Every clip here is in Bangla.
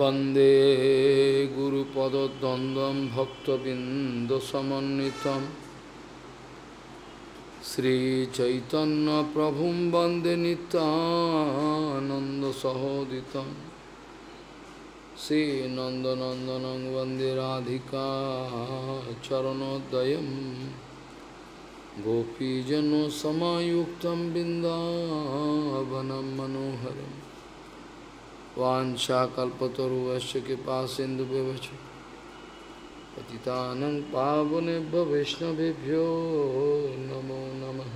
वंदे वन्दे गुरुपदद्वन्द्वं भक्तबिन्दसमन्वितं श्रीचैतन्यप्रभुं वन्दे नितानन्दसहोदितं श्रीनन्दनन्दनं वन्दे चरणोदय गोपीजन सामुक्त बिंदवन मनोहरम् वाशाकुवश कृपा सिंधु पतितानं पावनेभ्य वैष्णवेभ्यो नमो नमः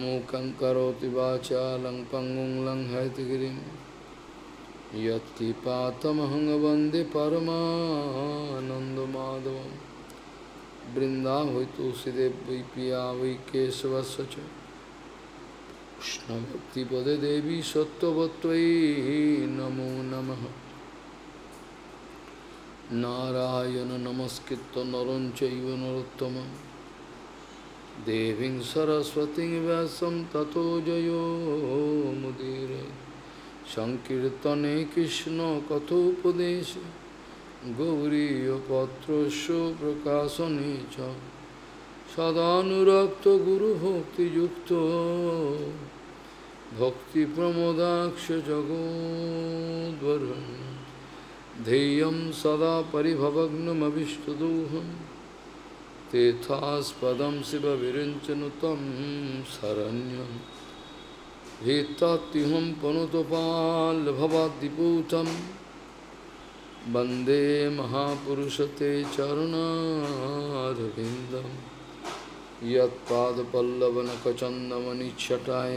मूकं करोति वाचा लङ् पङ्गुं लङ् हरितगिरिं यत्किपातमहं तुलसीदेव वै पिया वै केशवस्य কৃষ্ণভক্তিপদে দেবী সত্যবত্তৈ নম নম নারায়ণ নমস্কৃত নরম চৈব নরোত্তম দেবী সরস্বতী ব্যাসম জয় জয়োমুদীর সংকীর্তনে কৃষ্ণ কথোপদেশ গৌরী পত্র প্রকাশনে চ সদানুরক্ত গুরুভক্তিযুক্ত भक्तिप्रमोदाक्ष जगोद्वरं ध्येयं सदा परिभवग्नमविष्टदोहं तेथास्पदं शिवविरञ्चनुतं शरण्यं भीतात्युहं वंदे वन्दे ते चरणारविन्दं यत्पादपल्लवनकचन्दमनिच्छटाय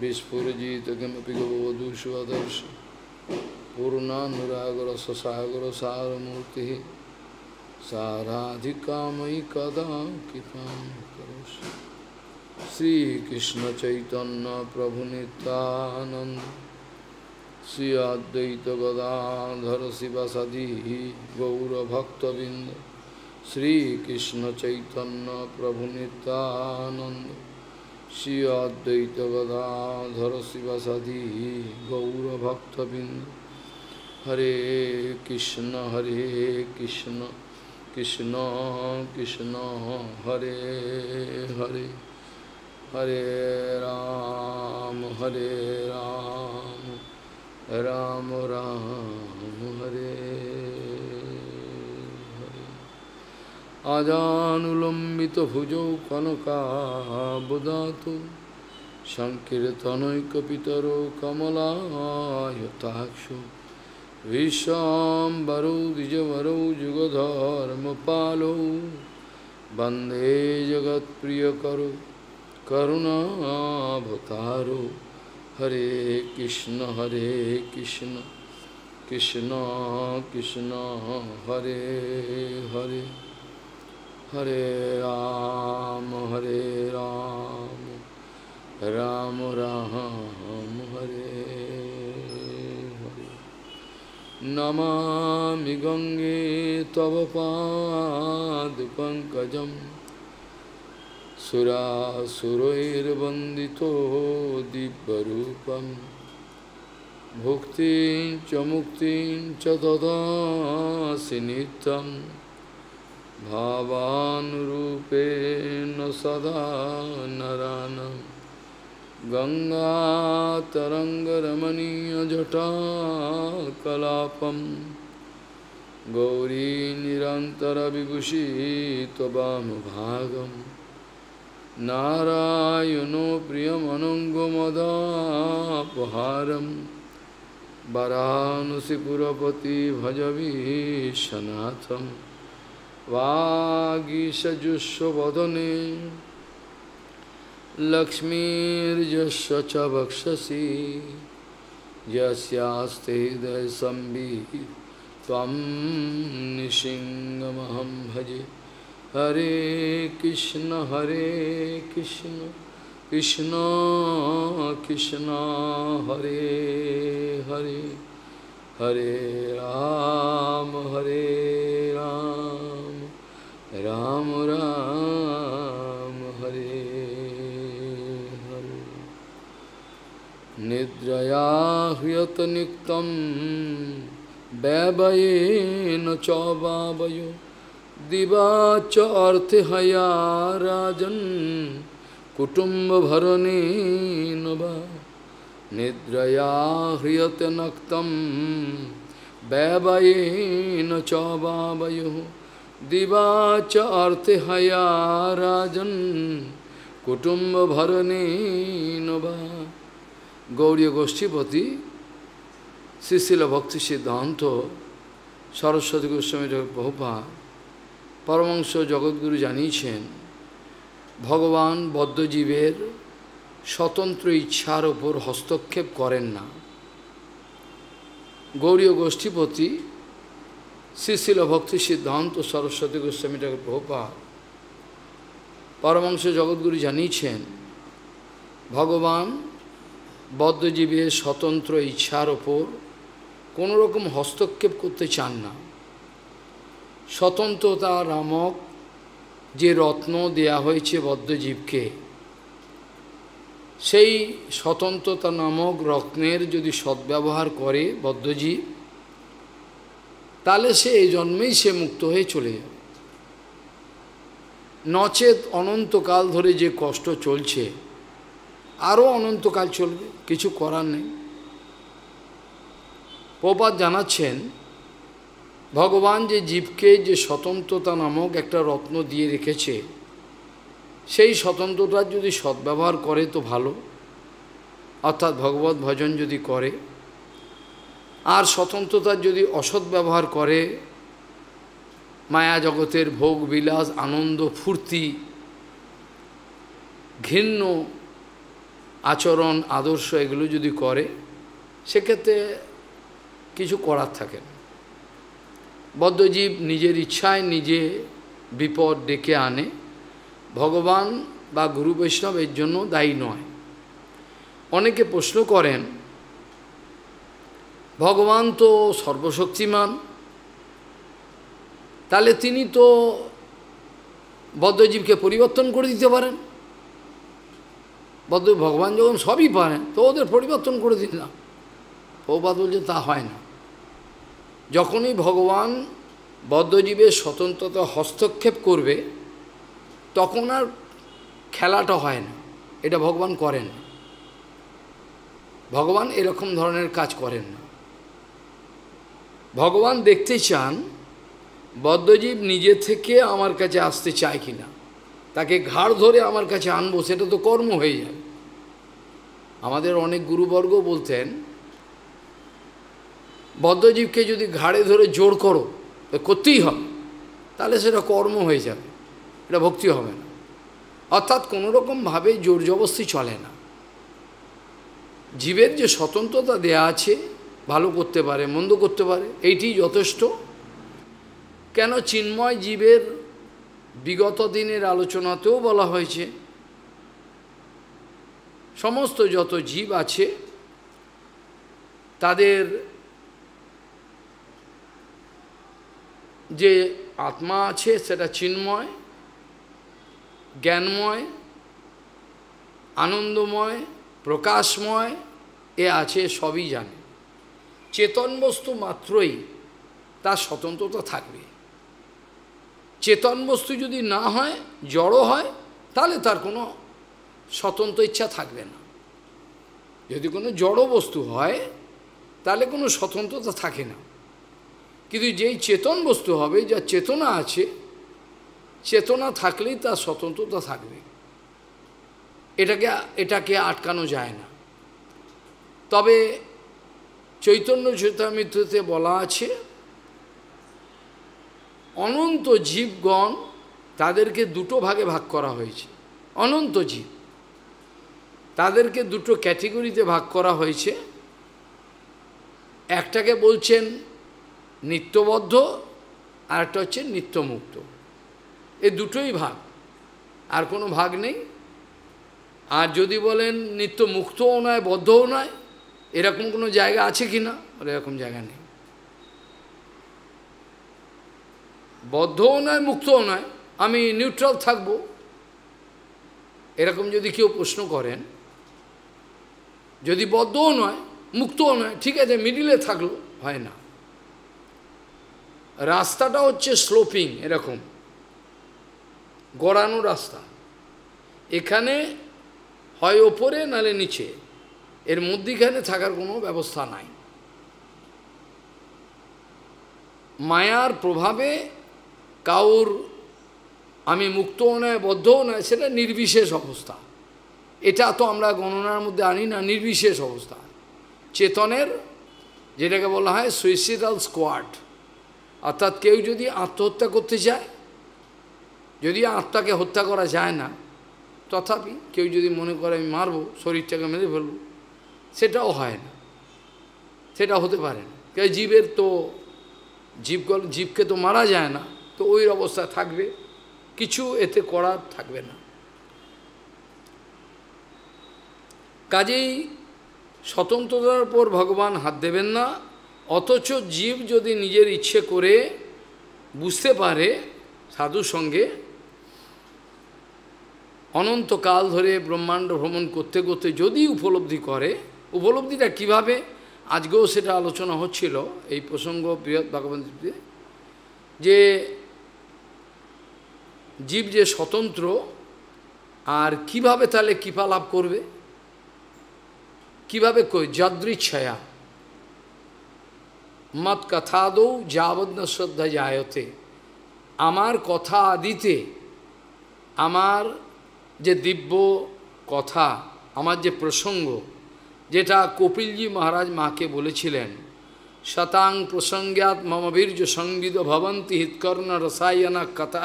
विस्फुरजितकिमपि गवधूष्वदर्श पूर्णानुरागरससागरसारमूर्तिः साराधिकामयि कदा कृपां करोषि श्रीकृष्णचैतन्यप्रभुनितानन्द श्री अद्वैतगदाधर शिवसदि गौरभक्तबिन्द श्रीकृष्णचैतन्यप्रभुनितानन्द श्री अद्वैत गदाधर शिवसदी गौरभक्तबिंद हरे कृष्ण हरे कृष्ण कृष्ण कृष्ण हरे हरे हरे राम हरे राम राम राम, राम हरे আজানুলম্বিত আজানুলম্বিতভুজৌ কনকাবদাতু সংকীর্তনৈকপিতরো কমলায়তাক্ষ বিশ্বাম্বরৌ দ্বিজবরৌ যুগধর্মপালৌ বন্দে জগৎপ্রিয়করো করুণাভতারো হরে কৃষ্ণ হরে কৃষ্ণ কৃষ্ণ কৃষ্ণ হরে হরে हरे राम हरे राम राम राम हरे हरे नमामि गंगे तव पाद पंकज दिव्यरूपं भुक्तिं च मुक्तिं च ददासि भावानुरूपेण सदा नरान नरानं गङ्गातरङ्गरमणीयजटा कलापं गौरी निरंतर निरन्तरविभूषी भागम नारायणो प्रियमनङ्गमदापहारम् वरानुषिपुरपति भजवीशनाथम् वागीशजुस्वदने लक्ष्मीर्जस्व च वक्षसि यस्यास्ते हृदय संबीर भजे हरे कृष्ण हरे कृष्ण कृष्ण कृष्ण हरे हरे हरे राम हरे राम রাম রাম হরে হরে নিদ্রয়া হৃয়ত নিক্তম ব্যবয়েন চ বাবয় দিবাচ অর্থে হয়া রাজন কুটুম্ব ভরণে নবা নিদ্রয়া হৃয়ত নক্তম ব্যবয়েন চ দিবাচার্থে হায়া রাজন কুটুম্ব ভরণে নবা গৌরী গোষ্ঠীপতি শ্রীশীল ভক্তি সিদ্ধান্ত সরস্বতী গোস্বামী বহুপা পরমাংশ জগৎগুরু জানিয়েছেন ভগবান বদ্ধজীবের স্বতন্ত্র ইচ্ছার ওপর হস্তক্ষেপ করেন না গৌরীয় গোষ্ঠীপতি শ্রীশিল ভক্তি সিদ্ধান্ত সরস্বতী গোস্বামী ঠাকুর প্রভুপাত পরমাংশ জগৎগুরু জানিয়েছেন ভগবান বদ্ধজীবীর স্বতন্ত্র ইচ্ছার ওপর কোনোরকম হস্তক্ষেপ করতে চান না স্বতন্ত্রতা নামক যে রত্ন দেয়া হয়েছে বদ্ধজীবকে সেই স্বতন্ত্রতা নামক রত্নের যদি সদ্ব্যবহার করে বদ্ধজীব তাহলে সে এই জন্মেই সে মুক্ত হয়ে চলে যাবে নচেত অনন্তকাল ধরে যে কষ্ট চলছে আরও অনন্তকাল চলবে কিছু করার নেই প্রপাত জানাচ্ছেন ভগবান যে জীবকে যে স্বতন্ত্রতা নামক একটা রত্ন দিয়ে রেখেছে সেই স্বতন্ত্রতার যদি সদ্ব্যবহার করে তো ভালো অর্থাৎ ভগবত ভজন যদি করে আর স্বতন্ত্রতার যদি অসৎ ব্যবহার করে মায়া জগতের ভোগ বিলাস আনন্দ ফুর্তি ঘৃণ্য আচরণ আদর্শ এগুলো যদি করে সেক্ষেত্রে কিছু করার থাকে না বদ্ধজীব নিজের ইচ্ছায় নিজে বিপদ ডেকে আনে ভগবান বা গুরু বৈষ্ণব এর জন্য দায়ী নয় অনেকে প্রশ্ন করেন ভগবান তো সর্বশক্তিমান তাহলে তিনি তো বদ্ধজীবকে পরিবর্তন করে দিতে পারেন বদ্ধ ভগবান যখন সবই পারেন তো ওদের পরিবর্তন করে দিন না প্রবাদ বলছে তা হয় না যখনই ভগবান বদ্ধজীবের স্বতন্ত্রতা হস্তক্ষেপ করবে তখন আর খেলাটা হয় না এটা ভগবান করেন ভগবান এরকম ধরনের কাজ করেন না ভগবান দেখতে চান বদ্ধজীব নিজে থেকে আমার কাছে আসতে চায় কিনা তাকে ঘাড় ধরে আমার কাছে আনবো সেটা তো কর্ম হয়ে যায় আমাদের অনেক গুরুবর্গ বলতেন বদ্ধজীবকে যদি ঘাড়ে ধরে জোর করো করতেই হবে তাহলে সেটা কর্ম হয়ে যাবে এটা ভক্তি হবে না অর্থাৎ কোনোরকমভাবে জোর জবস্তি চলে না জীবের যে স্বতন্ত্রতা দেয়া আছে ভালো করতে পারে মন্দ করতে পারে এইটি যথেষ্ট কেন চিন্ময় জীবের বিগত দিনের আলোচনাতেও বলা হয়েছে সমস্ত যত জীব আছে তাদের যে আত্মা আছে সেটা চিন্ময় জ্ঞানময় আনন্দময় প্রকাশময় এ আছে সবই জানে চেতন বস্তু মাত্রই তার স্বতন্ত্রতা থাকবে চেতন বস্তু যদি না হয় জড়ো হয় তাহলে তার কোনো স্বতন্ত্র ইচ্ছা থাকবে না যদি কোনো জড়ো বস্তু হয় তাহলে কোনো স্বতন্ত্রতা থাকে না কিন্তু যেই চেতন বস্তু হবে যা চেতনা আছে চেতনা থাকলেই তার স্বতন্ত্রতা থাকবে এটাকে এটাকে আটকানো যায় না তবে চৈতন্য চৈতামিত্রতে বলা আছে অনন্ত জীবগণ তাদেরকে দুটো ভাগে ভাগ করা হয়েছে অনন্ত জীব তাদেরকে দুটো ক্যাটেগরিতে ভাগ করা হয়েছে একটাকে বলছেন নিত্যবদ্ধ আর একটা হচ্ছে নিত্যমুক্ত এ দুটোই ভাগ আর কোনো ভাগ নেই আর যদি বলেন নিত্য মুক্তও নয় বদ্ধও নয় এরকম কোনো জায়গা আছে কি না এরকম জায়গা নেই বদ্ধও নয় মুক্তও নয় আমি নিউট্রাল থাকব এরকম যদি কেউ প্রশ্ন করেন যদি বদ্ধও নয় মুক্তও নয় ঠিক আছে মিডিলে থাকলো হয় না রাস্তাটা হচ্ছে স্লোপিং এরকম গড়ানো রাস্তা এখানে হয় ওপরে নালে নিচে এর মধ্যিখানে থাকার কোনো ব্যবস্থা নাই মায়ার প্রভাবে কাউর আমি মুক্তও নয় বদ্ধও নয় সেটা নির্বিশেষ অবস্থা এটা তো আমরা গণনার মধ্যে আনি না নির্বিশেষ অবস্থা চেতনের যেটাকে বলা হয় সুইসিডাল স্কোয়াড অর্থাৎ কেউ যদি আত্মহত্যা করতে চায় যদি আত্মাকে হত্যা করা যায় না তথাপি কেউ যদি মনে করে আমি মারব শরীরটাকে মেরে ফেলবো সেটাও হয় না সেটা হতে পারে না কে জীবের তো জীব জীবকে তো মারা যায় না তো ওই অবস্থা থাকবে কিছু এতে করার থাকবে না কাজেই স্বতন্ত্রতার উপর ভগবান হাত দেবেন না অথচ জীব যদি নিজের ইচ্ছে করে বুঝতে পারে সাধু সঙ্গে অনন্তকাল ধরে ব্রহ্মাণ্ড ভ্রমণ করতে করতে যদি উপলব্ধি করে উপলব্ধিটা কিভাবে আজকেও সেটা আলোচনা হচ্ছিল এই প্রসঙ্গ বৃহৎ ভগবন্তীতে যে জীব যে স্বতন্ত্র আর কিভাবে তাহলে কৃপা লাভ করবে কিভাবে যাদৃচ্ছয়া মত কথা দৌ যাবদ্ন শ্রদ্ধা জায়তে আমার কথা আদিতে আমার যে দিব্য কথা আমার যে প্রসঙ্গ যেটা কপিলজি মহারাজ মাকে বলেছিলেন শতাং প্রসঙ্গাত মমবীর্য সংবিদ ভবন্তি হিতকর্ণ রসায়না কথা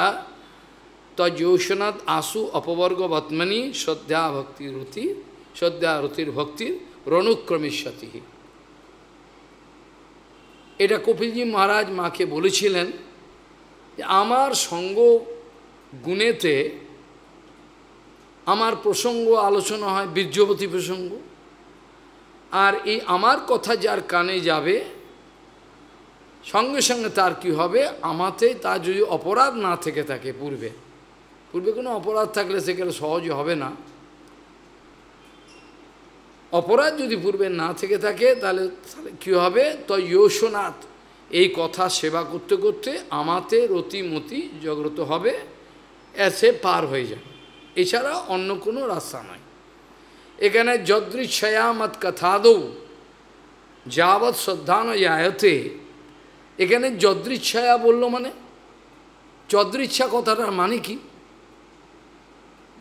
তজোষণাৎ আসু অপবর্গ বত্মনি শ্রদ্ধা ভক্তির রুতি শ্রদ্ধা রুতির ভক্তির রণুক্রমিষ্যতি এটা কপিলজি মহারাজ মাকে বলেছিলেন যে আমার সঙ্গ গুণেতে আমার প্রসঙ্গ আলোচনা হয় বীর্যবতী প্রসঙ্গ আর এই আমার কথা যার কানে যাবে সঙ্গে সঙ্গে তার কি হবে আমাতে তার যদি অপরাধ না থেকে থাকে পূর্বে পূর্বে কোনো অপরাধ থাকলে সেখানে সহজ হবে না অপরাধ যদি পূর্বে না থেকে থাকে তাহলে কি হবে তো ইয়োশনাথ এই কথা সেবা করতে করতে আমাতে রতিমতি জাগ্রত হবে এসে পার হয়ে যাবে এছাড়া অন্য কোনো রাস্তা নয় এখানে যদৃচ্ছয়া মত কথাদৌ যাবৎ শ্রদ্ধান জায়তে এখানে যদৃচ্ছয়া বলল মানে যদৃচ্ছা কথাটার মানে কি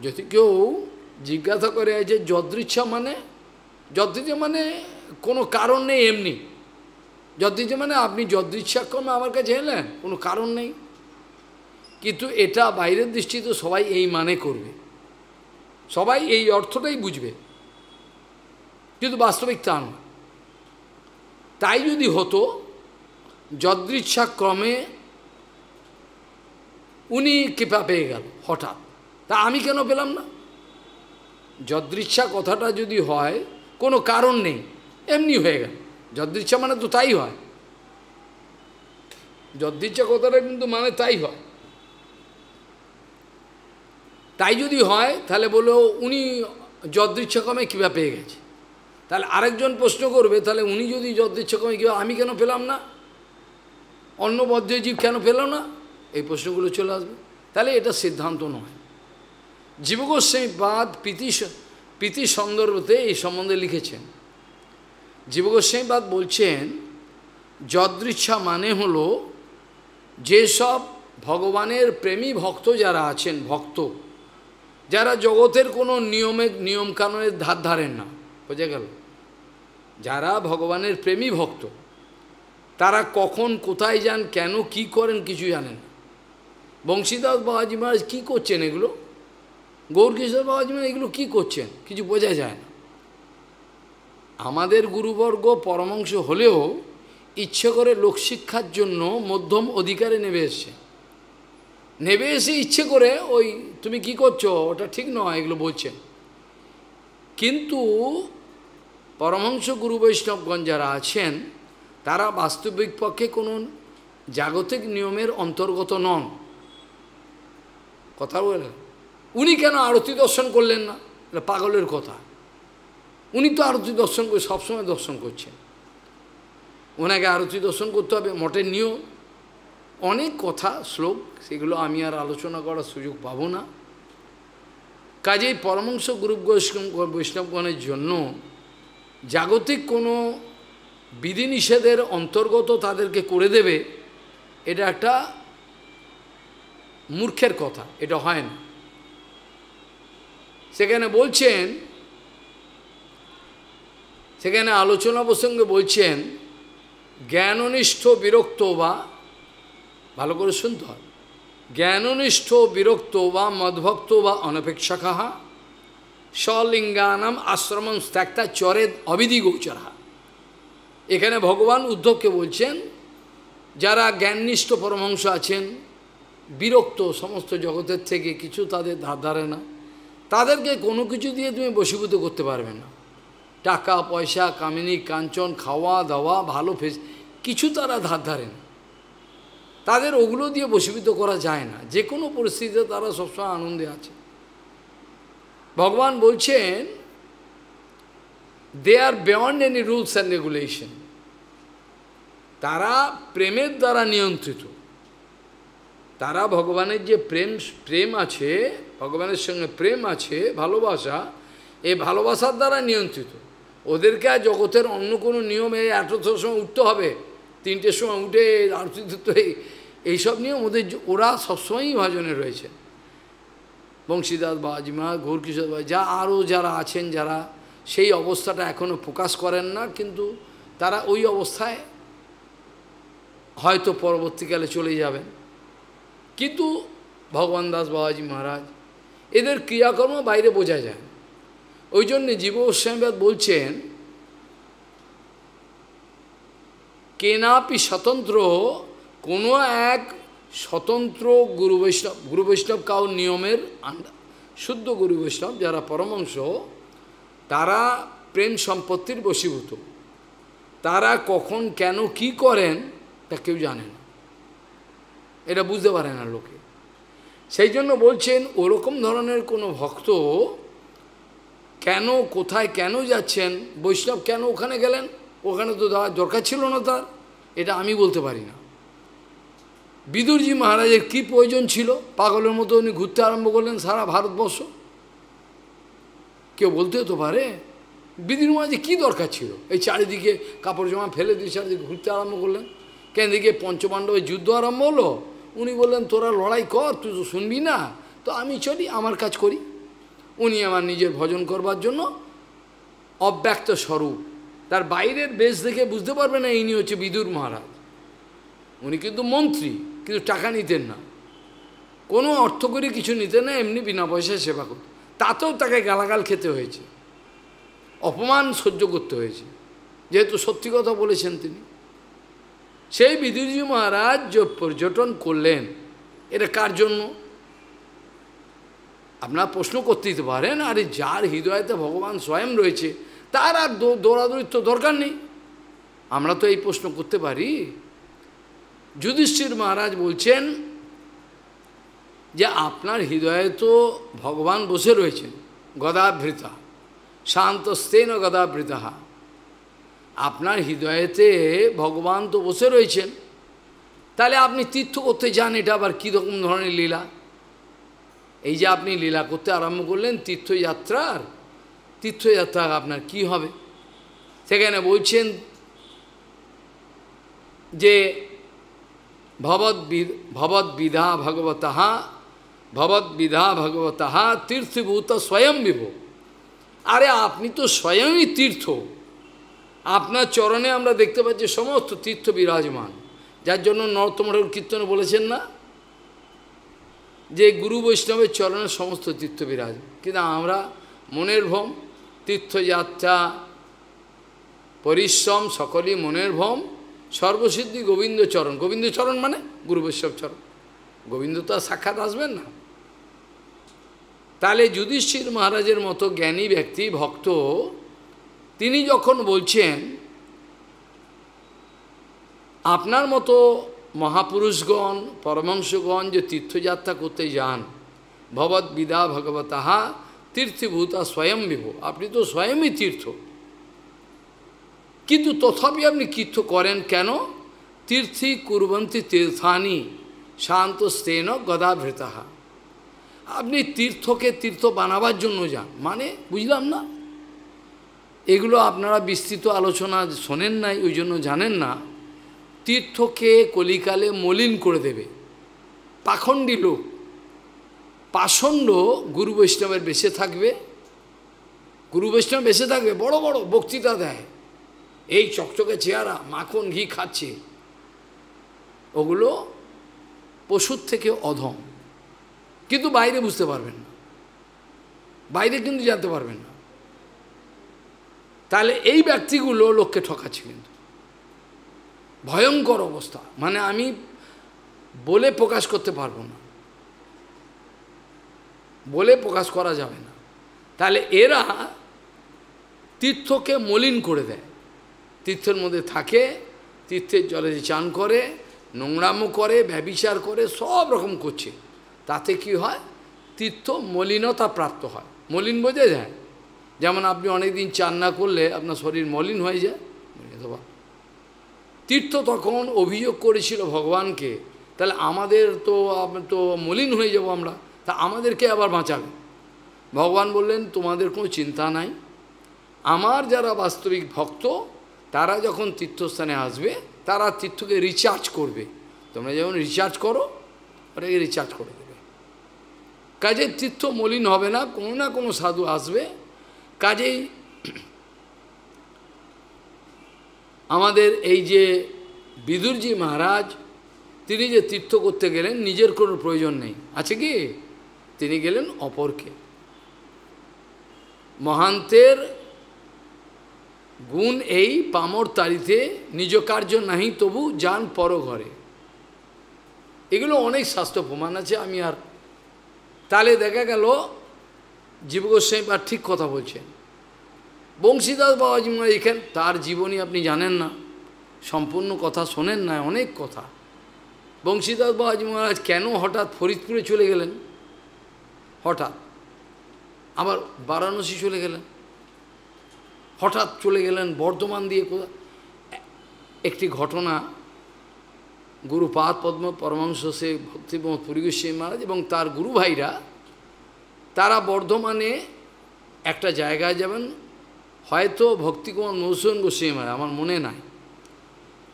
যদি কেউ জিজ্ঞাসা করে যে যদৃচ্ছা মানে যদৃচ্ছা মানে কোনো কারণ নেই এমনি যদৃচ্ছা মানে আপনি যদৃচ্ছাক্রমে আমার কাছে এলেন কোনো কারণ নেই কিন্তু এটা বাইরের দৃষ্টিতে সবাই এই মানে করবে সবাই এই অর্থটাই বুঝবে কিন্তু বাস্তবিক তা নয় তাই যদি হতো যদৃচ্ছা ক্রমে উনি কৃপা পেয়ে গেল হঠাৎ তা আমি কেন পেলাম না যদৃচ্ছা কথাটা যদি হয় কোনো কারণ নেই এমনি হয়ে গেল যদৃচ্ছা মানে তো তাই হয় যদৃচ্ছা কথাটা কিন্তু মানে তাই হয় তাই যদি হয় তাহলে বলো উনি যদৃচ্ছা ক্রমে কৃপা পেয়ে গেছে তাহলে আরেকজন প্রশ্ন করবে তাহলে উনি যদি যদ্দিচ্ছা কমে কেউ আমি কেন পেলাম না অন্য বদ্ধজীব কেন পেল না এই প্রশ্নগুলো চলে আসবে তাহলে এটা সিদ্ধান্ত নয় বাদ প্রীতি প্রীতি সন্দর্ভতে এই সম্বন্ধে লিখেছেন বাদ বলছেন যদৃচ্ছা মানে হল যেসব ভগবানের প্রেমী ভক্ত যারা আছেন ভক্ত যারা জগতের কোনো নিয়মে নিয়মকানুনের ধার ধারেন না বোঝা গেল যারা ভগবানের প্রেমী ভক্ত তারা কখন কোথায় যান কেন কি করেন কিছু জানেন বংশীদাস বাবাজি মহারাজ কী করছেন এগুলো গৌরকিশোর বাবাজি মহারাজ এগুলো কী করছেন কিছু বোঝা যায় না আমাদের গুরুবর্গ পরমাংশ হলেও ইচ্ছে করে লোকশিক্ষার জন্য মধ্যম অধিকারে নেবে এসছে নেবে এসে ইচ্ছে করে ওই তুমি কি করছো ওটা ঠিক নয় এগুলো বলছেন কিন্তু পরমহংস গুরু বৈষ্ণবগণ যারা আছেন তারা বাস্তবিক পক্ষে কোনো জাগতিক নিয়মের অন্তর্গত নন কথা বলে উনি কেন আরতি দর্শন করলেন না পাগলের কথা উনি তো আরতি দর্শন করে সবসময় দর্শন করছেন ওনাকে আরতি দর্শন করতে হবে মঠের নিয়ম অনেক কথা শ্লোক সেগুলো আমি আর আলোচনা করার সুযোগ পাবো না কাজেই পরমংস গ্রুপ বৈষ্ণবগণের জন্য জাগতিক কোনো বিধিনিষেধের অন্তর্গত তাদেরকে করে দেবে এটা একটা মূর্খের কথা এটা হয় না সেখানে বলছেন সেখানে আলোচনা প্রসঙ্গে বলছেন জ্ঞাননিষ্ঠ বিরক্ত বা ভালো করে শুনতে হয় জ্ঞাননিষ্ঠ বিরক্ত বা মদভক্ত বা অনপেক্ষাকাহা স্বলিঙ্গানম আশ্রম ত্যাক্তা চরে অবিধি গোচরা এখানে ভগবান উদ্ধবকে বলছেন যারা জ্ঞাননিষ্ঠ পরমহংস আছেন বিরক্ত সমস্ত জগতের থেকে কিছু তাদের ধার ধারে না তাদেরকে কোনো কিছু দিয়ে তুমি বশীভূত করতে পারবে না টাকা পয়সা কামিনী কাঞ্চন খাওয়া দাওয়া ভালো ফেস কিছু তারা ধার ধারে না তাদের ওগুলো দিয়ে বসীভূত করা যায় না যে কোনো পরিস্থিতিতে তারা সবসময় আনন্দে আছে ভগবান বলছেন they are beyond any rules and regulation তারা প্রেমের দ্বারা নিয়ন্ত্রিত তারা ভগবানের যে প্রেম প্রেম আছে ভগবানের সঙ্গে প্রেম আছে ভালোবাসা এই ভালোবাসার দ্বারা নিয়ন্ত্রিত ওদেরকে আর জগতের অন্য কোনো নিয়মে এত সময় উঠতে হবে তিনটের সময় উঠে আরতি হয়ে এইসব নিয়ে ওদের ওরা সবসময়ই ভজনে রয়েছে বংশীদাস বাজিমা ঘোরকিশোর বা যা আরও যারা আছেন যারা সেই অবস্থাটা এখনও প্রকাশ করেন না কিন্তু তারা ওই অবস্থায় হয়তো পরবর্তীকালে চলে যাবেন কিন্তু ভগবান দাস বাবাজি মহারাজ এদের ক্রিয়াকর্ম বাইরে বোঝা যায় ওই জন্যে জীব গোস্বামীবাদ বলছেন কেনাপি স্বতন্ত্র কোনো এক স্বতন্ত্র গুরু বৈষ্ণব গুরু বৈষ্ণব কাউ নিয়মের শুদ্ধ গুরু বৈষ্ণব যারা পরমাংশ তারা প্রেম সম্পত্তির বশীভূত তারা কখন কেন কি করেন তা কেউ জানে না এটা বুঝতে পারে না লোকে সেই জন্য বলছেন ওরকম ধরনের কোনো ভক্ত কেন কোথায় কেন যাচ্ছেন বৈষ্ণব কেন ওখানে গেলেন ওখানে তো দেওয়ার দরকার ছিল না তার এটা আমি বলতে পারি না বিদুরজি মহারাজের কি প্রয়োজন ছিল পাগলের মতো উনি ঘুরতে আরম্ভ করলেন সারা ভারতবর্ষ কেউ বলতে তো পারে বিদুর মহারাজের কী দরকার ছিল এই চারিদিকে কাপড় জমা ফেলে দিয়ে চারিদিকে ঘুরতে আরম্ভ করলেন কেন দিকে পঞ্চপাণ্ডবের যুদ্ধ আরম্ভ হলো উনি বললেন তোরা লড়াই কর তুই তো শুনবি না তো আমি চলি আমার কাজ করি উনি আমার নিজের ভজন করবার জন্য অব্যক্ত স্বরূপ তার বাইরের বেশ দেখে বুঝতে পারবে না ইনি হচ্ছে বিদুর মহারাজ উনি কিন্তু মন্ত্রী কিন্তু টাকা নিতেন না কোনো অর্থ করে কিছু নিতে না এমনি বিনা পয়সায় সেবা করত তাতেও তাকে গালাগাল খেতে হয়েছে অপমান সহ্য করতে হয়েছে যেহেতু সত্যি কথা বলেছেন তিনি সেই বিদুরজি মহারাজ যে পর্যটন করলেন এটা কার জন্য আপনার প্রশ্ন করতে দিতে পারেন আরে যার হৃদয়তে ভগবান স্বয়ং রয়েছে তার আর দৌড়াদৌড়ির তো দরকার নেই আমরা তো এই প্রশ্ন করতে পারি যুধিষ্ঠির মহারাজ বলছেন যে আপনার হৃদয়ে তো ভগবান বসে রয়েছেন গদাভৃতা শান্ত স্তেন গদাভৃতাহা আপনার হৃদয়েতে ভগবান তো বসে রয়েছেন তাহলে আপনি তীর্থ করতে যান এটা আবার কীরকম ধরনের লীলা এই যে আপনি লীলা করতে আরম্ভ করলেন তীর্থযাত্রার তীর্থযাত্রা আপনার কি হবে সেখানে বলছেন যে ভবদ ভবদ বিধা ভগবত ভবদ বিধা ভগবত তীর্থভূত স্বয়ং বিভো আরে আপনি তো স্বয়ংই তীর্থ আপনার চরণে আমরা দেখতে পাচ্ছি সমস্ত তীর্থ বিরাজমান যার জন্য নরোত্তম ঠাকুর বলেছেন না যে গুরু বৈষ্ণবের চরণে সমস্ত তীর্থ বিরাজ কিন্তু আমরা মনের ভ্রম তীর্থযাত্রা পরিশ্রম সকলই মনের ভ্রম সর্বসিদ্ধি গোবিন্দচরণ গোবিন্দচরণ মানে গুরু চরণ গোবিন্দ তো আর সাক্ষাৎ আসবেন না তাহলে যুধিষ্ঠির মহারাজের মতো জ্ঞানী ব্যক্তি ভক্ত তিনি যখন বলছেন আপনার মতো মহাপুরুষগণ পরমাংশগণ যে তীর্থযাত্রা করতে যান ভগবৎ বিদা ভগবতাহা আর স্বয়ং বিভু আপনি তো স্বয়ংই তীর্থ কিন্তু তথাপি আপনি তীর্থ করেন কেন তীর্থি কুরবন্তি তীর্থানি শান্ত স্তেন গদাভৃতাহা আপনি তীর্থকে তীর্থ বানাবার জন্য যান মানে বুঝলাম না এগুলো আপনারা বিস্তৃত আলোচনা শোনেন নাই ওই জন্য জানেন না তীর্থকে কলিকালে মলিন করে দেবে পাখণ্ডী লোক পাষণ্ড গুরু বৈষ্ণবের বেঁচে থাকবে গুরু বৈষ্ণব বেঁচে থাকবে বড় বড় বক্তৃতা দেয় এই চকচকে চেহারা মাখন ঘি খাচ্ছে ওগুলো পশুর থেকে অধম কিন্তু বাইরে বুঝতে পারবেন না বাইরে কিন্তু জানতে পারবেন না তাহলে এই ব্যক্তিগুলো লোককে ঠকাচ্ছে কিন্তু ভয়ঙ্কর অবস্থা মানে আমি বলে প্রকাশ করতে পারবো না বলে প্রকাশ করা যাবে না তাহলে এরা তীর্থকে মলিন করে দেয় তীর্থের মধ্যে থাকে তীর্থের জলে চান করে নোংরামো করে ব্যবিচার করে সব রকম করছে তাতে কি হয় তীর্থ মলিনতা প্রাপ্ত হয় মলিন বোঝা যায় যেমন আপনি অনেকদিন চান না করলে আপনার শরীর মলিন হয়ে যায় তীর্থ তখন অভিযোগ করেছিল ভগবানকে তাহলে আমাদের তো তো মলিন হয়ে যাব আমরা তা আমাদেরকে আবার বাঁচাবে ভগবান বললেন তোমাদের কোনো চিন্তা নাই আমার যারা বাস্তবিক ভক্ত তারা যখন তীর্থস্থানে আসবে তারা তীর্থকে রিচার্জ করবে তোমরা যেমন রিচার্জ করো ওটাকে রিচার্জ করে দেবে কাজে তীর্থ মলিন হবে না কোনো না কোনো সাধু আসবে কাজেই আমাদের এই যে বিদুরজি মহারাজ তিনি যে তীর্থ করতে গেলেন নিজের কোনো প্রয়োজন নেই আছে কি তিনি গেলেন অপরকে মহান্তের গুণ এই পামর তারিতে নিজ কার্য নাহি তবু যান পর ঘরে এগুলো অনেক শাস্ত্র প্রমাণ আছে আমি আর তাহলে দেখা গেল জীব গোস্বামী আর ঠিক কথা বলছেন বংশীদাস বাবা জীবন এখান তার জীবনী আপনি জানেন না সম্পূর্ণ কথা শোনেন না অনেক কথা বংশীদাস বাবাজি মহারাজ কেন হঠাৎ ফরিদপুরে চলে গেলেন হঠাৎ আবার বারাণসী চলে গেলেন হঠাৎ চলে গেলেন বর্ধমান দিয়ে কোথা একটি ঘটনা গুরু গুরুপাদ পদ্ম পরমাংশ সে ভক্তি পুরীগোস্বী মহারাজ এবং তার গুরু ভাইরা তারা বর্ধমানে একটা জায়গায় যাবেন হয়তো ভক্তিকুমার মৌসুম গোস্বী মহারাজ আমার মনে নাই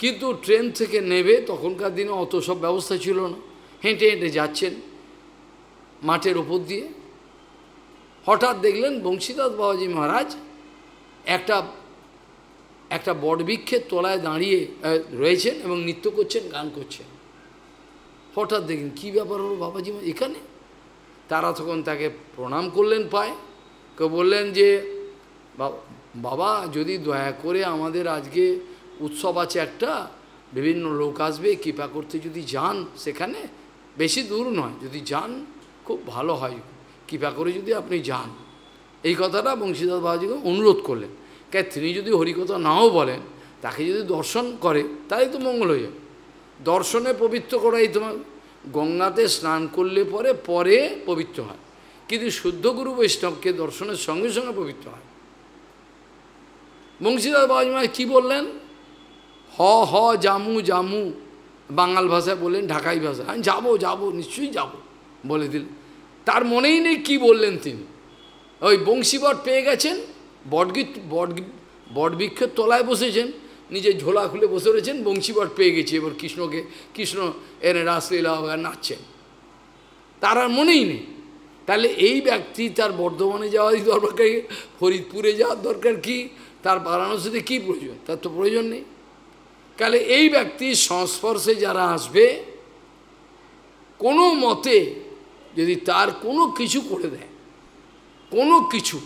কিন্তু ট্রেন থেকে নেবে তখনকার দিনে অত সব ব্যবস্থা ছিল না হেঁটে হেঁটে যাচ্ছেন মাঠের ওপর দিয়ে হঠাৎ দেখলেন বংশীদাস বাবাজি মহারাজ একটা একটা বটবৃক্ষের তলায় দাঁড়িয়ে রয়েছেন এবং নৃত্য করছেন গান করছেন হঠাৎ দেখলেন কী ব্যাপার হলো বাবাজি এখানে তারা তখন তাকে প্রণাম করলেন পায় কে বললেন যে বাবা যদি দয়া করে আমাদের আজকে উৎসব আছে একটা বিভিন্ন লোক আসবে কৃপা করতে যদি যান সেখানে বেশি দূর নয় যদি যান খুব ভালো হয় কৃপা করে যদি আপনি যান এই কথাটা বংশীদাস বাবাজিকে অনুরোধ করলেন কে তিনি যদি হরিকথা নাও বলেন তাকে যদি দর্শন করে তাই তো মঙ্গল হয়ে দর্শনে পবিত্র করাই তোমার গঙ্গাতে স্নান করলে পরে পরে পবিত্র হয় কিন্তু শুদ্ধ গুরু বৈষ্ণবকে দর্শনের সঙ্গে সঙ্গে পবিত্র হয় বংশীদাস বাবা কি বললেন হ হ জামু জামু বাঙাল ভাষায় বললেন ঢাকাই ভাষা আমি যাবো যাবো নিশ্চয়ই যাবো বলে দিলেন তার মনেই নেই কি বললেন তিনি ওই বংশীবট পেয়ে গেছেন বটগি বট বটবৃক্ষের তলায় বসেছেন নিজে ঝোলা খুলে বসে রয়েছেন বংশীবট পেয়ে গেছে এবার কৃষ্ণকে কৃষ্ণ এনে রাসলীলা নাচছেন তার আর মনেই নেই তাহলে এই ব্যক্তি তার বর্ধমানে যাওয়ারই দরকার ফরিদপুরে যাওয়ার দরকার কি তার বারাণসীতে কি প্রয়োজন তার তো প্রয়োজন নেই তাহলে এই ব্যক্তির সংস্পর্শে যারা আসবে কোনো মতে যদি তার কোনো কিছু করে দেয় কোনো কিছু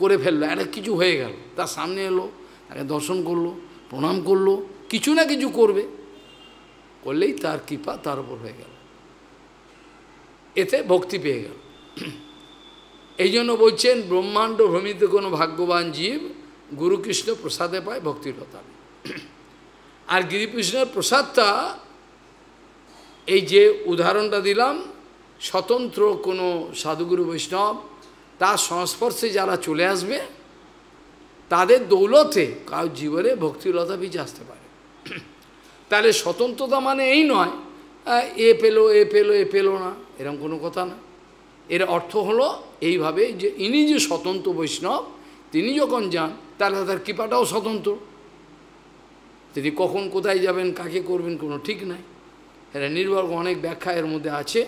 করে ফেললো একটা কিছু হয়ে গেল তার সামনে এলো তাকে দর্শন করলো প্রণাম করলো কিছু না কিছু করবে করলেই তার কৃপা তার উপর হয়ে গেল এতে ভক্তি পেয়ে গেল এই জন্য বলছেন ব্রহ্মাণ্ড ভ্রমিত কোনো ভাগ্যবান জীব গুরুকৃষ্ণ প্রসাদে পায় ভক্তিরতা আর গিরিকৃষ্ণের প্রসাদটা এই যে উদাহরণটা দিলাম স্বতন্ত্র কোনো সাধুগুরু বৈষ্ণব তার সংস্পর্শে যারা চলে আসবে তাদের দৌলতে কারোর জীবনে ভক্তিলতা বীজ আসতে পারে তাহলে স্বতন্ত্রতা মানে এই নয় এ পেলো এ পেলো এ পেলো না এরকম কোনো কথা না এর অর্থ হলো এইভাবে যে ইনি যে স্বতন্ত্র বৈষ্ণব তিনি যখন যান তাহলে তার কৃপাটাও স্বতন্ত্র তিনি কখন কোথায় যাবেন কাকে করবেন কোনো ঠিক নাই এটা নির্ভর অনেক ব্যাখ্যা এর মধ্যে আছে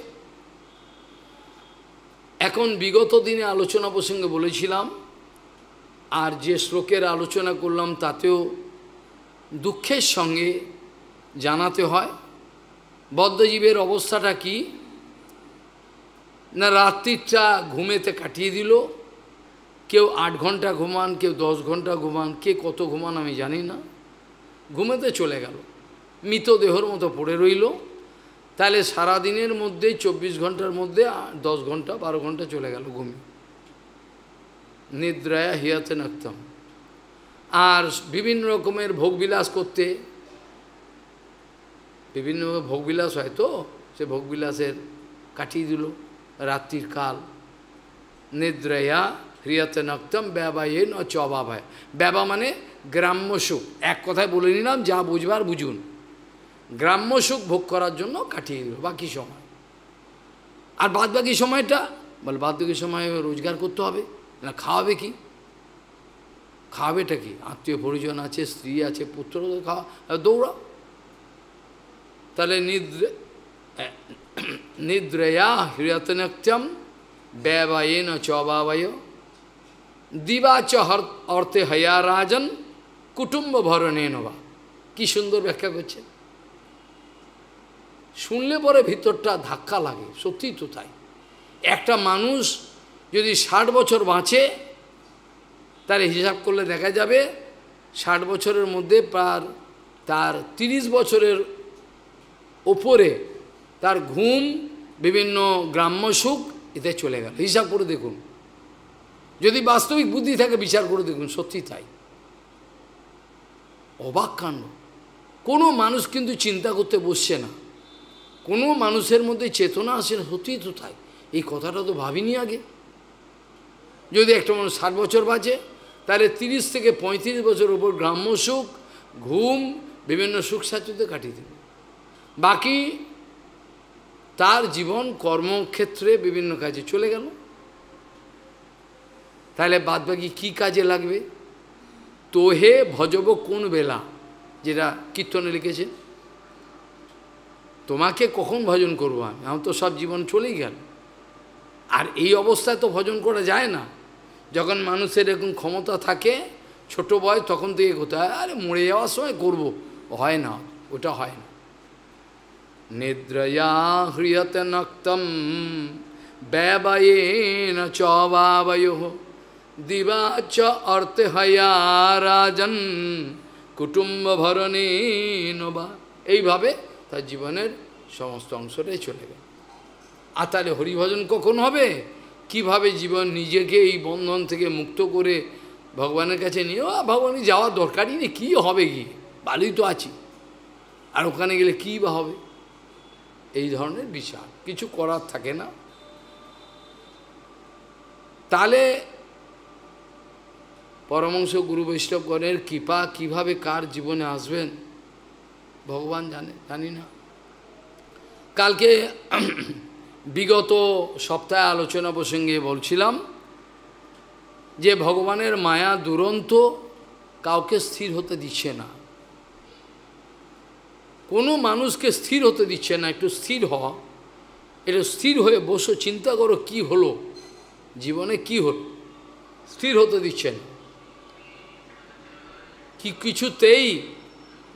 এখন বিগত দিনে আলোচনা প্রসঙ্গে বলেছিলাম আর যে শ্লোকের আলোচনা করলাম তাতেও দুঃখের সঙ্গে জানাতে হয় বদ্ধজীবের অবস্থাটা কি না রাত্রিটা ঘুমেতে কাটিয়ে দিল কেউ আট ঘন্টা ঘুমান কেউ দশ ঘন্টা ঘুমান কে কত ঘুমান আমি জানি না ঘুমেতে চলে গেল মৃতদেহর মতো পড়ে রইল তাহলে সারাদিনের মধ্যেই চব্বিশ ঘন্টার মধ্যে দশ ঘন্টা বারো ঘন্টা চলে গেল ঘুমিয়ে নিদ্রায় হিয়াতে নাকতাম আর বিভিন্ন রকমের ভোগবিলাস করতে বিভিন্ন ভোগবিলাস হয় তো সে ভোগবিলাসের কাটিয়ে দিল রাত্রির কাল নিদ্রায়া হ্রিয়াতে নাকতাম ব্যবায়ে ন চবা ভাই ব্যবা মানে গ্রাম্য সুখ এক কথায় বলে নিলাম যা বুঝবার বুঝুন গ্রাম্য সুখ ভোগ করার জন্য কাটিয়ে দিল বাকি সময় আর বাদ বাকি সময়টা বলে বাদ বাকি সময় রোজগার করতে হবে না খাওয়াবে কি খাওয়াবেটা কি আত্মীয় পরিজন আছে স্ত্রী আছে পুত্র খাওয়া দৌড়া তাহলে নিদ্রে নিদ্রয়া হৃয়তনক্তম ব্যবায়েন চবাবায় দিবা চ অর্থে হয়া রাজন কুটুম্ব ভরণেন বা কি সুন্দর ব্যাখ্যা করছে শুনলে পরে ভিতরটা ধাক্কা লাগে সত্যি তো তাই একটা মানুষ যদি ষাট বছর বাঁচে তার হিসাব করলে দেখা যাবে ষাট বছরের মধ্যে প্রায় তার তিরিশ বছরের ওপরে তার ঘুম বিভিন্ন গ্রাম্য সুখ এতে চলে গেল হিসাব করে দেখুন যদি বাস্তবিক বুদ্ধি থাকে বিচার করে দেখুন সত্যি তাই অবাক কাণ্ড কোনো মানুষ কিন্তু চিন্তা করতে বসছে না কোনো মানুষের মধ্যে চেতনা আসে সত্যি তো তাই এই কথাটা তো ভাবিনি আগে যদি একটা মানুষ ষাট বছর বাঁচে তাহলে তিরিশ থেকে পঁয়ত্রিশ বছর উপর গ্রাম্য সুখ ঘুম বিভিন্ন সুখ সাথে কাটিয়ে দেবে বাকি তার জীবন কর্মক্ষেত্রে বিভিন্ন কাজে চলে গেল তাহলে বাদবাকি কী কাজে লাগবে তোহে ভজব কোন বেলা যেটা কীর্তনে লিখেছে তোমাকে কখন ভজন করবো আমি আমার তো সব জীবন চলেই গেল আর এই অবস্থায় তো ভজন করা যায় না যখন মানুষের এরকম ক্ষমতা থাকে ছোট বয়স তখন থেকে কোথায় আরে মরে যাওয়ার সময় করব হয় না ওটা হয় না নিদ্রয়া হৃয়ত নক্তম ব্যবায়ে ন চবাবয় দিবা চ অর্থে হয়া রাজন কুটুম্ব ভরণে নবা এইভাবে তার জীবনের সমস্ত অংশটাই চলে গেল আর তাহলে হরিভজন কখন হবে কিভাবে জীবন নিজেকে এই বন্ধন থেকে মুক্ত করে ভগবানের কাছে নিয়ে ও ভগবানের যাওয়ার দরকারই নেই কী হবে গিয়ে ভালোই তো আছি আর ওখানে গেলে কী বা হবে এই ধরনের বিচার কিছু করার থাকে না তাহলে পরমংশ গুরু বৈষ্ণবগণের কৃপা কিভাবে কার জীবনে আসবেন ভগবান জানে জানি না কালকে বিগত সপ্তাহে আলোচনা প্রসঙ্গে বলছিলাম যে ভগবানের মায়া দুরন্ত কাউকে স্থির হতে দিচ্ছে না কোনো মানুষকে স্থির হতে দিচ্ছে না একটু স্থির হওয়া এটা স্থির হয়ে বসো চিন্তা করো কি হলো জীবনে কি হলো স্থির হতে দিচ্ছেন কি কিছুতেই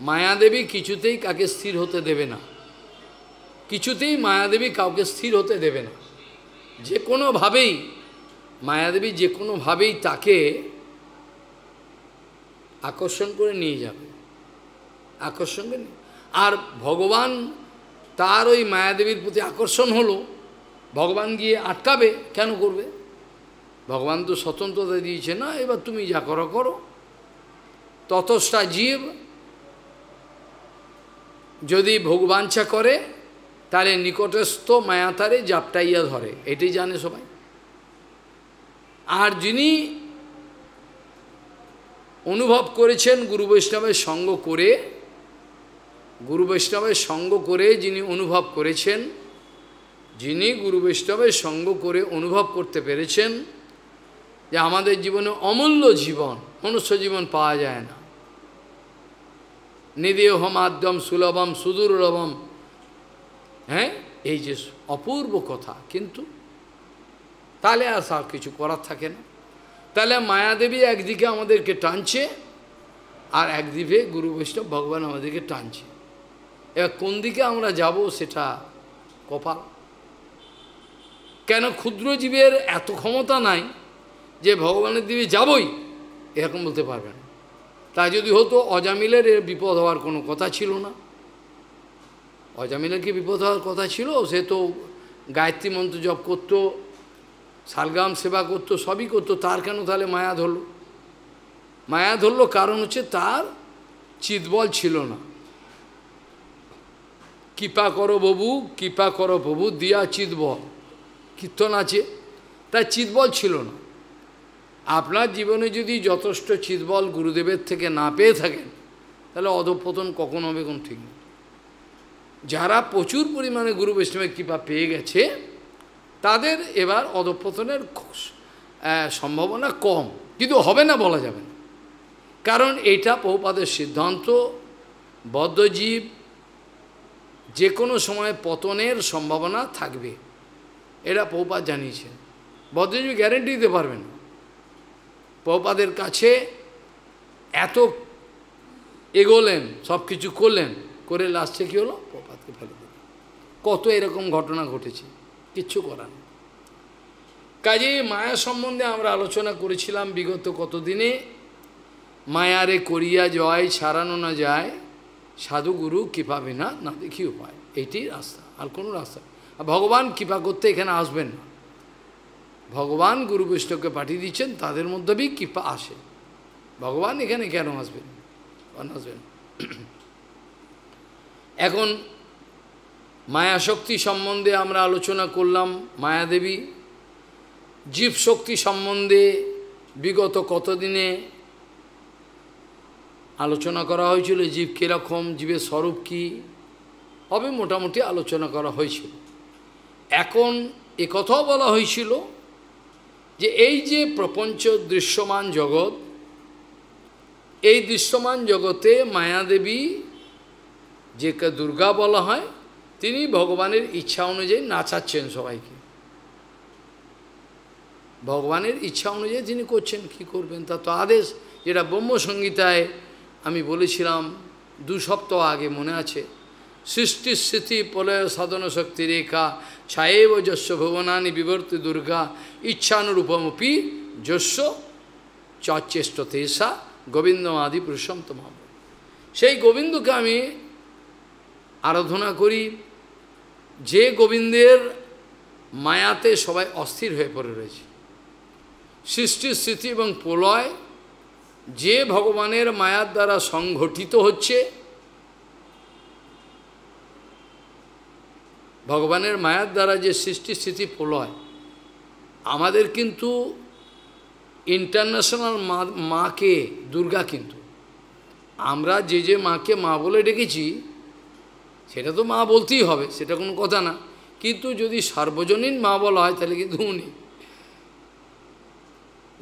মায়াদেবী কিছুতেই কাকে স্থির হতে দেবে না কিছুতেই মায়াদেবী কাউকে স্থির হতে দেবে না যে কোনোভাবেই মায়াদেবী যে কোনোভাবেই তাকে আকর্ষণ করে নিয়ে যাবে আকর্ষণ করে আর ভগবান তার ওই মায়াদেবীর প্রতি আকর্ষণ হলো ভগবান গিয়ে আটকাবে কেন করবে ভগবান তো স্বতন্ত্রতা দিয়েছে না এবার তুমি যা করো করো ততষ্টা জীব যদি ভোগবাঞ্ছা করে তাহলে নিকটস্থ মায়াতারে জাপটাইয়া ধরে এটি জানে সবাই আর যিনি অনুভব করেছেন গুরু বৈষ্ণবের সঙ্গ করে গুরু বৈষ্ণবের সঙ্গ করে যিনি অনুভব করেছেন যিনি গুরু বৈষ্ণবের সঙ্গ করে অনুভব করতে পেরেছেন যে আমাদের জীবনে অমূল্য জীবন মনুষ্য জীবন পাওয়া যায় না নিদেহ মাধ্যম সুলভম সুদুর্লভম হ্যাঁ এই যে অপূর্ব কথা কিন্তু তাহলে আর সব কিছু করার থাকে না তাহলে মায়াদেবী একদিকে আমাদেরকে টানছে আর একদিকে গুরু বৈষ্ণব ভগবান আমাদেরকে টানছে এবার কোন দিকে আমরা যাব সেটা কপাল কেন ক্ষুদ্র জীবের এত ক্ষমতা নাই যে ভগবানের দিকে যাবই এরকম বলতে পারবেন তা যদি হতো অজামিলের বিপদ হওয়ার কোনো কথা ছিল না অজামিলের কি বিপদ হওয়ার কথা ছিল সে তো গায়ত্রী মন্ত্র জপ করতো শালগাম সেবা করতো সবই করতো তার কেন তাহলে মায়া ধরল মায়া ধরলো কারণ হচ্ছে তার চিতবল ছিল না কৃপা করো ববু কৃপা করো ববু দিয়া চিতবল কীর্তন আছে তার চিতবল ছিল না আপনার জীবনে যদি যথেষ্ট চিৎবল গুরুদেবের থেকে না পেয়ে থাকেন তাহলে অধপতন কখন হবে কোন ঠিক নেই যারা প্রচুর পরিমাণে গুরু বৈষ্ণবের কৃপা পেয়ে গেছে তাদের এবার অধপতনের সম্ভাবনা কম কিন্তু হবে না বলা যাবে না কারণ এটা বহুপাদের সিদ্ধান্ত বদ্ধজীব যে কোনো সময় পতনের সম্ভাবনা থাকবে এটা পৌপাত জানিয়েছেন বদ্ধজীব গ্যারেন্টি দিতে পারবেন না প্রপাদের কাছে এত এগোলেন সব কিছু করলেন করে লাস্টে কী হলো প্রপাতকে ফেলে দিল কত এরকম ঘটনা ঘটেছে কিচ্ছু করার কাজে মায়া সম্বন্ধে আমরা আলোচনা করেছিলাম বিগত কতদিনে মায়ারে করিয়া জয় ছাড়ানো না যায় সাধুগুরু কৃপা না না দেখি উপায় এইটি রাস্তা আর কোনো রাস্তা ভগবান কৃপা করতে এখানে আসবেন না ভগবান গুরু বৈষ্ণবকে পাঠিয়ে দিচ্ছেন তাদের মধ্যেই কৃপা আসে ভগবান এখানে কেন আসবেন আসবেন এখন মায়া শক্তি সম্বন্ধে আমরা আলোচনা করলাম মায়াদেবী জীব শক্তি সম্বন্ধে বিগত কতদিনে আলোচনা করা হয়েছিল জীব কীরকম জীবের স্বরূপ কী হবে মোটামুটি আলোচনা করা হয়েছিল এখন এ কথাও বলা হয়েছিল যে এই যে প্রপঞ্চ দৃশ্যমান জগৎ এই দৃশ্যমান জগতে মায়াদেবী যে দুর্গা বলা হয় তিনি ভগবানের ইচ্ছা অনুযায়ী নাচাচ্ছেন সবাইকে ভগবানের ইচ্ছা অনুযায়ী যিনি করছেন কি করবেন তা তো আদেশ যেটা ব্রহ্মসংগীতায় আমি বলেছিলাম দু সপ্তাহ আগে মনে আছে সৃষ্টি স্মৃতি প্রলয় সাধন শক্তি রেখা ছায়েব যস্য ভুবনানি বিবর্তি দুর্গা ইচ্ছানুরূপমপি যস্য চচেষ্ট তেসা গোবিন্দ আদি পুরুষম তোমাব সেই গোবিন্দকে আমি আরাধনা করি যে গোবিন্দের মায়াতে সবাই অস্থির হয়ে পড়ে রয়েছে সৃষ্টি স্মৃতি এবং প্রলয় যে ভগবানের মায়ার দ্বারা সংঘটিত হচ্ছে ভগবানের মায়ার দ্বারা যে সৃষ্টি স্থিতি প্রলয় আমাদের কিন্তু ইন্টারন্যাশনাল মা মাকে দুর্গা কিন্তু আমরা যে যে মাকে মা বলে ডেকেছি সেটা তো মা বলতেই হবে সেটা কোনো কথা না কিন্তু যদি সার্বজনীন মা বলা হয় তাহলে কিন্তু উনি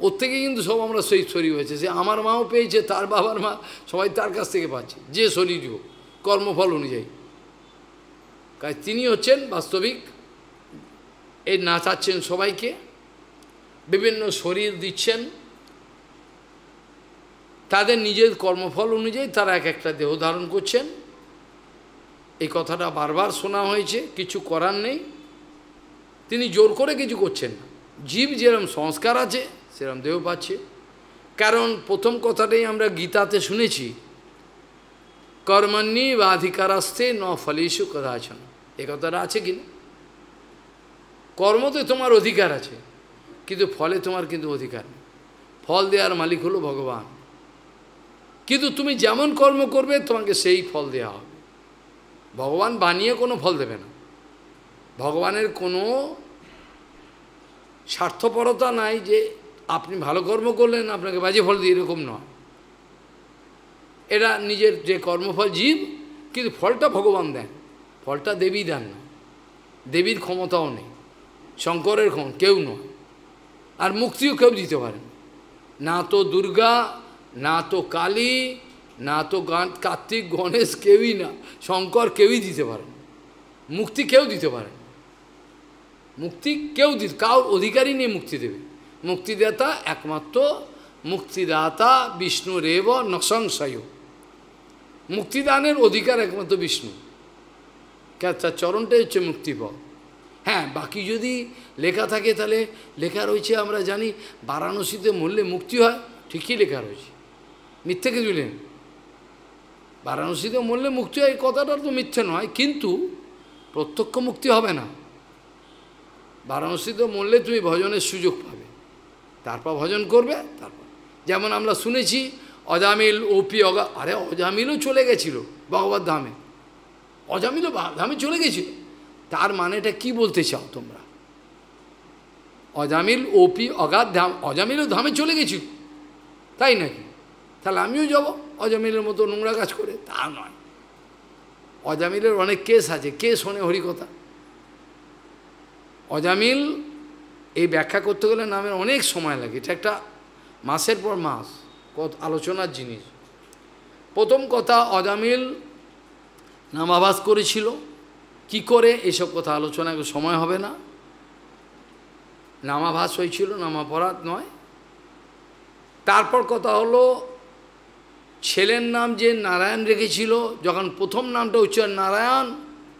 ওর থেকে কিন্তু সব আমরা সেই শরীর হয়েছে সে আমার মাও পেয়েছে তার বাবার মা সবাই তার কাছ থেকে পাচ্ছে যে শরীর হোক কর্মফল অনুযায়ী কাজ তিনি হচ্ছেন বাস্তবিক এই নাচাচ্ছেন সবাইকে বিভিন্ন শরীর দিচ্ছেন তাদের নিজের কর্মফল অনুযায়ী তারা এক একটা দেহ ধারণ করছেন এই কথাটা বারবার শোনা হয়েছে কিছু করার নেই তিনি জোর করে কিছু করছেন জীব যেরম সংস্কার আছে সেরম দেহ পাচ্ছে কারণ প্রথম কথাটাই আমরা গীতাতে শুনেছি কর্মান্নি বা অধিকারাস্তে ন কথা আছেন এ কথাটা আছে কি না কর্মতে তোমার অধিকার আছে কিন্তু ফলে তোমার কিন্তু অধিকার নেই ফল দেওয়ার মালিক হলো ভগবান কিন্তু তুমি যেমন কর্ম করবে তোমাকে সেই ফল দেওয়া হবে ভগবান বানিয়ে কোনো ফল দেবে না ভগবানের কোনো স্বার্থপরতা নাই যে আপনি ভালো কর্ম করলেন আপনাকে বাজে ফল দিয়ে এরকম নয় এরা নিজের যে কর্মফল জীব কিন্তু ফলটা ভগবান দেন ফলটা দেবী দেন না দেবীর ক্ষমতাও নেই শঙ্করের ক্ষমতা কেউ নয় আর মুক্তিও কেউ দিতে পারেন না তো দুর্গা না তো কালী না তো গান কার্তিক গণেশ কেউই না শঙ্কর কেউই দিতে পারেন মুক্তি কেউ দিতে পারেন মুক্তি কেউ দিতে কাউর অধিকারী নেই মুক্তি দেবে মুক্তিদাতা একমাত্র মুক্তিদাতা বিষ্ণু রেব নসংশয় মুক্তিদানের অধিকার একমাত্র বিষ্ণু তার চরণটাই হচ্ছে মুক্তিপথ হ্যাঁ বাকি যদি লেখা থাকে তাহলে লেখা রয়েছে আমরা জানি বারাণসীতে মরলে মুক্তি হয় ঠিকই লেখা রয়েছে মিথ্যে কিছু জুলেন বারাণসীতে মরলে মুক্তি হয় এই কথাটা তো মিথ্যে নয় কিন্তু প্রত্যক্ষ মুক্তি হবে না বারাণসীতে মরলে তুমি ভজনের সুযোগ পাবে তারপর ভজন করবে তারপর যেমন আমরা শুনেছি অজামিল ওপি অগা আরে অজামিলও চলে গেছিল ভগবত ধামে অজামিল ধামে চলে গেছিল তার মানেটা কি বলতে চাও তোমরা অজামিল ওপি অগাধ ধাম অজামিলও ধামে চলে গেছি তাই নাকি তাহলে আমিও যাব অজামিলের মতো নোংরা কাজ করে তা নয় অজামিলের অনেক কেস আছে কে শোনে হরিকথা অজামিল এই ব্যাখ্যা করতে গেলে নামের অনেক সময় লাগে এটা একটা মাসের পর মাস কত আলোচনার জিনিস প্রথম কথা অজামিল নাম আবাস করেছিল কি করে এসব কথা আলোচনা সময় হবে না নামাভাস হয়েছিল নামাপরাধ নয় তারপর কথা হলো ছেলের নাম যে নারায়ণ রেখেছিল যখন প্রথম নামটা উচ্চ নারায়ণ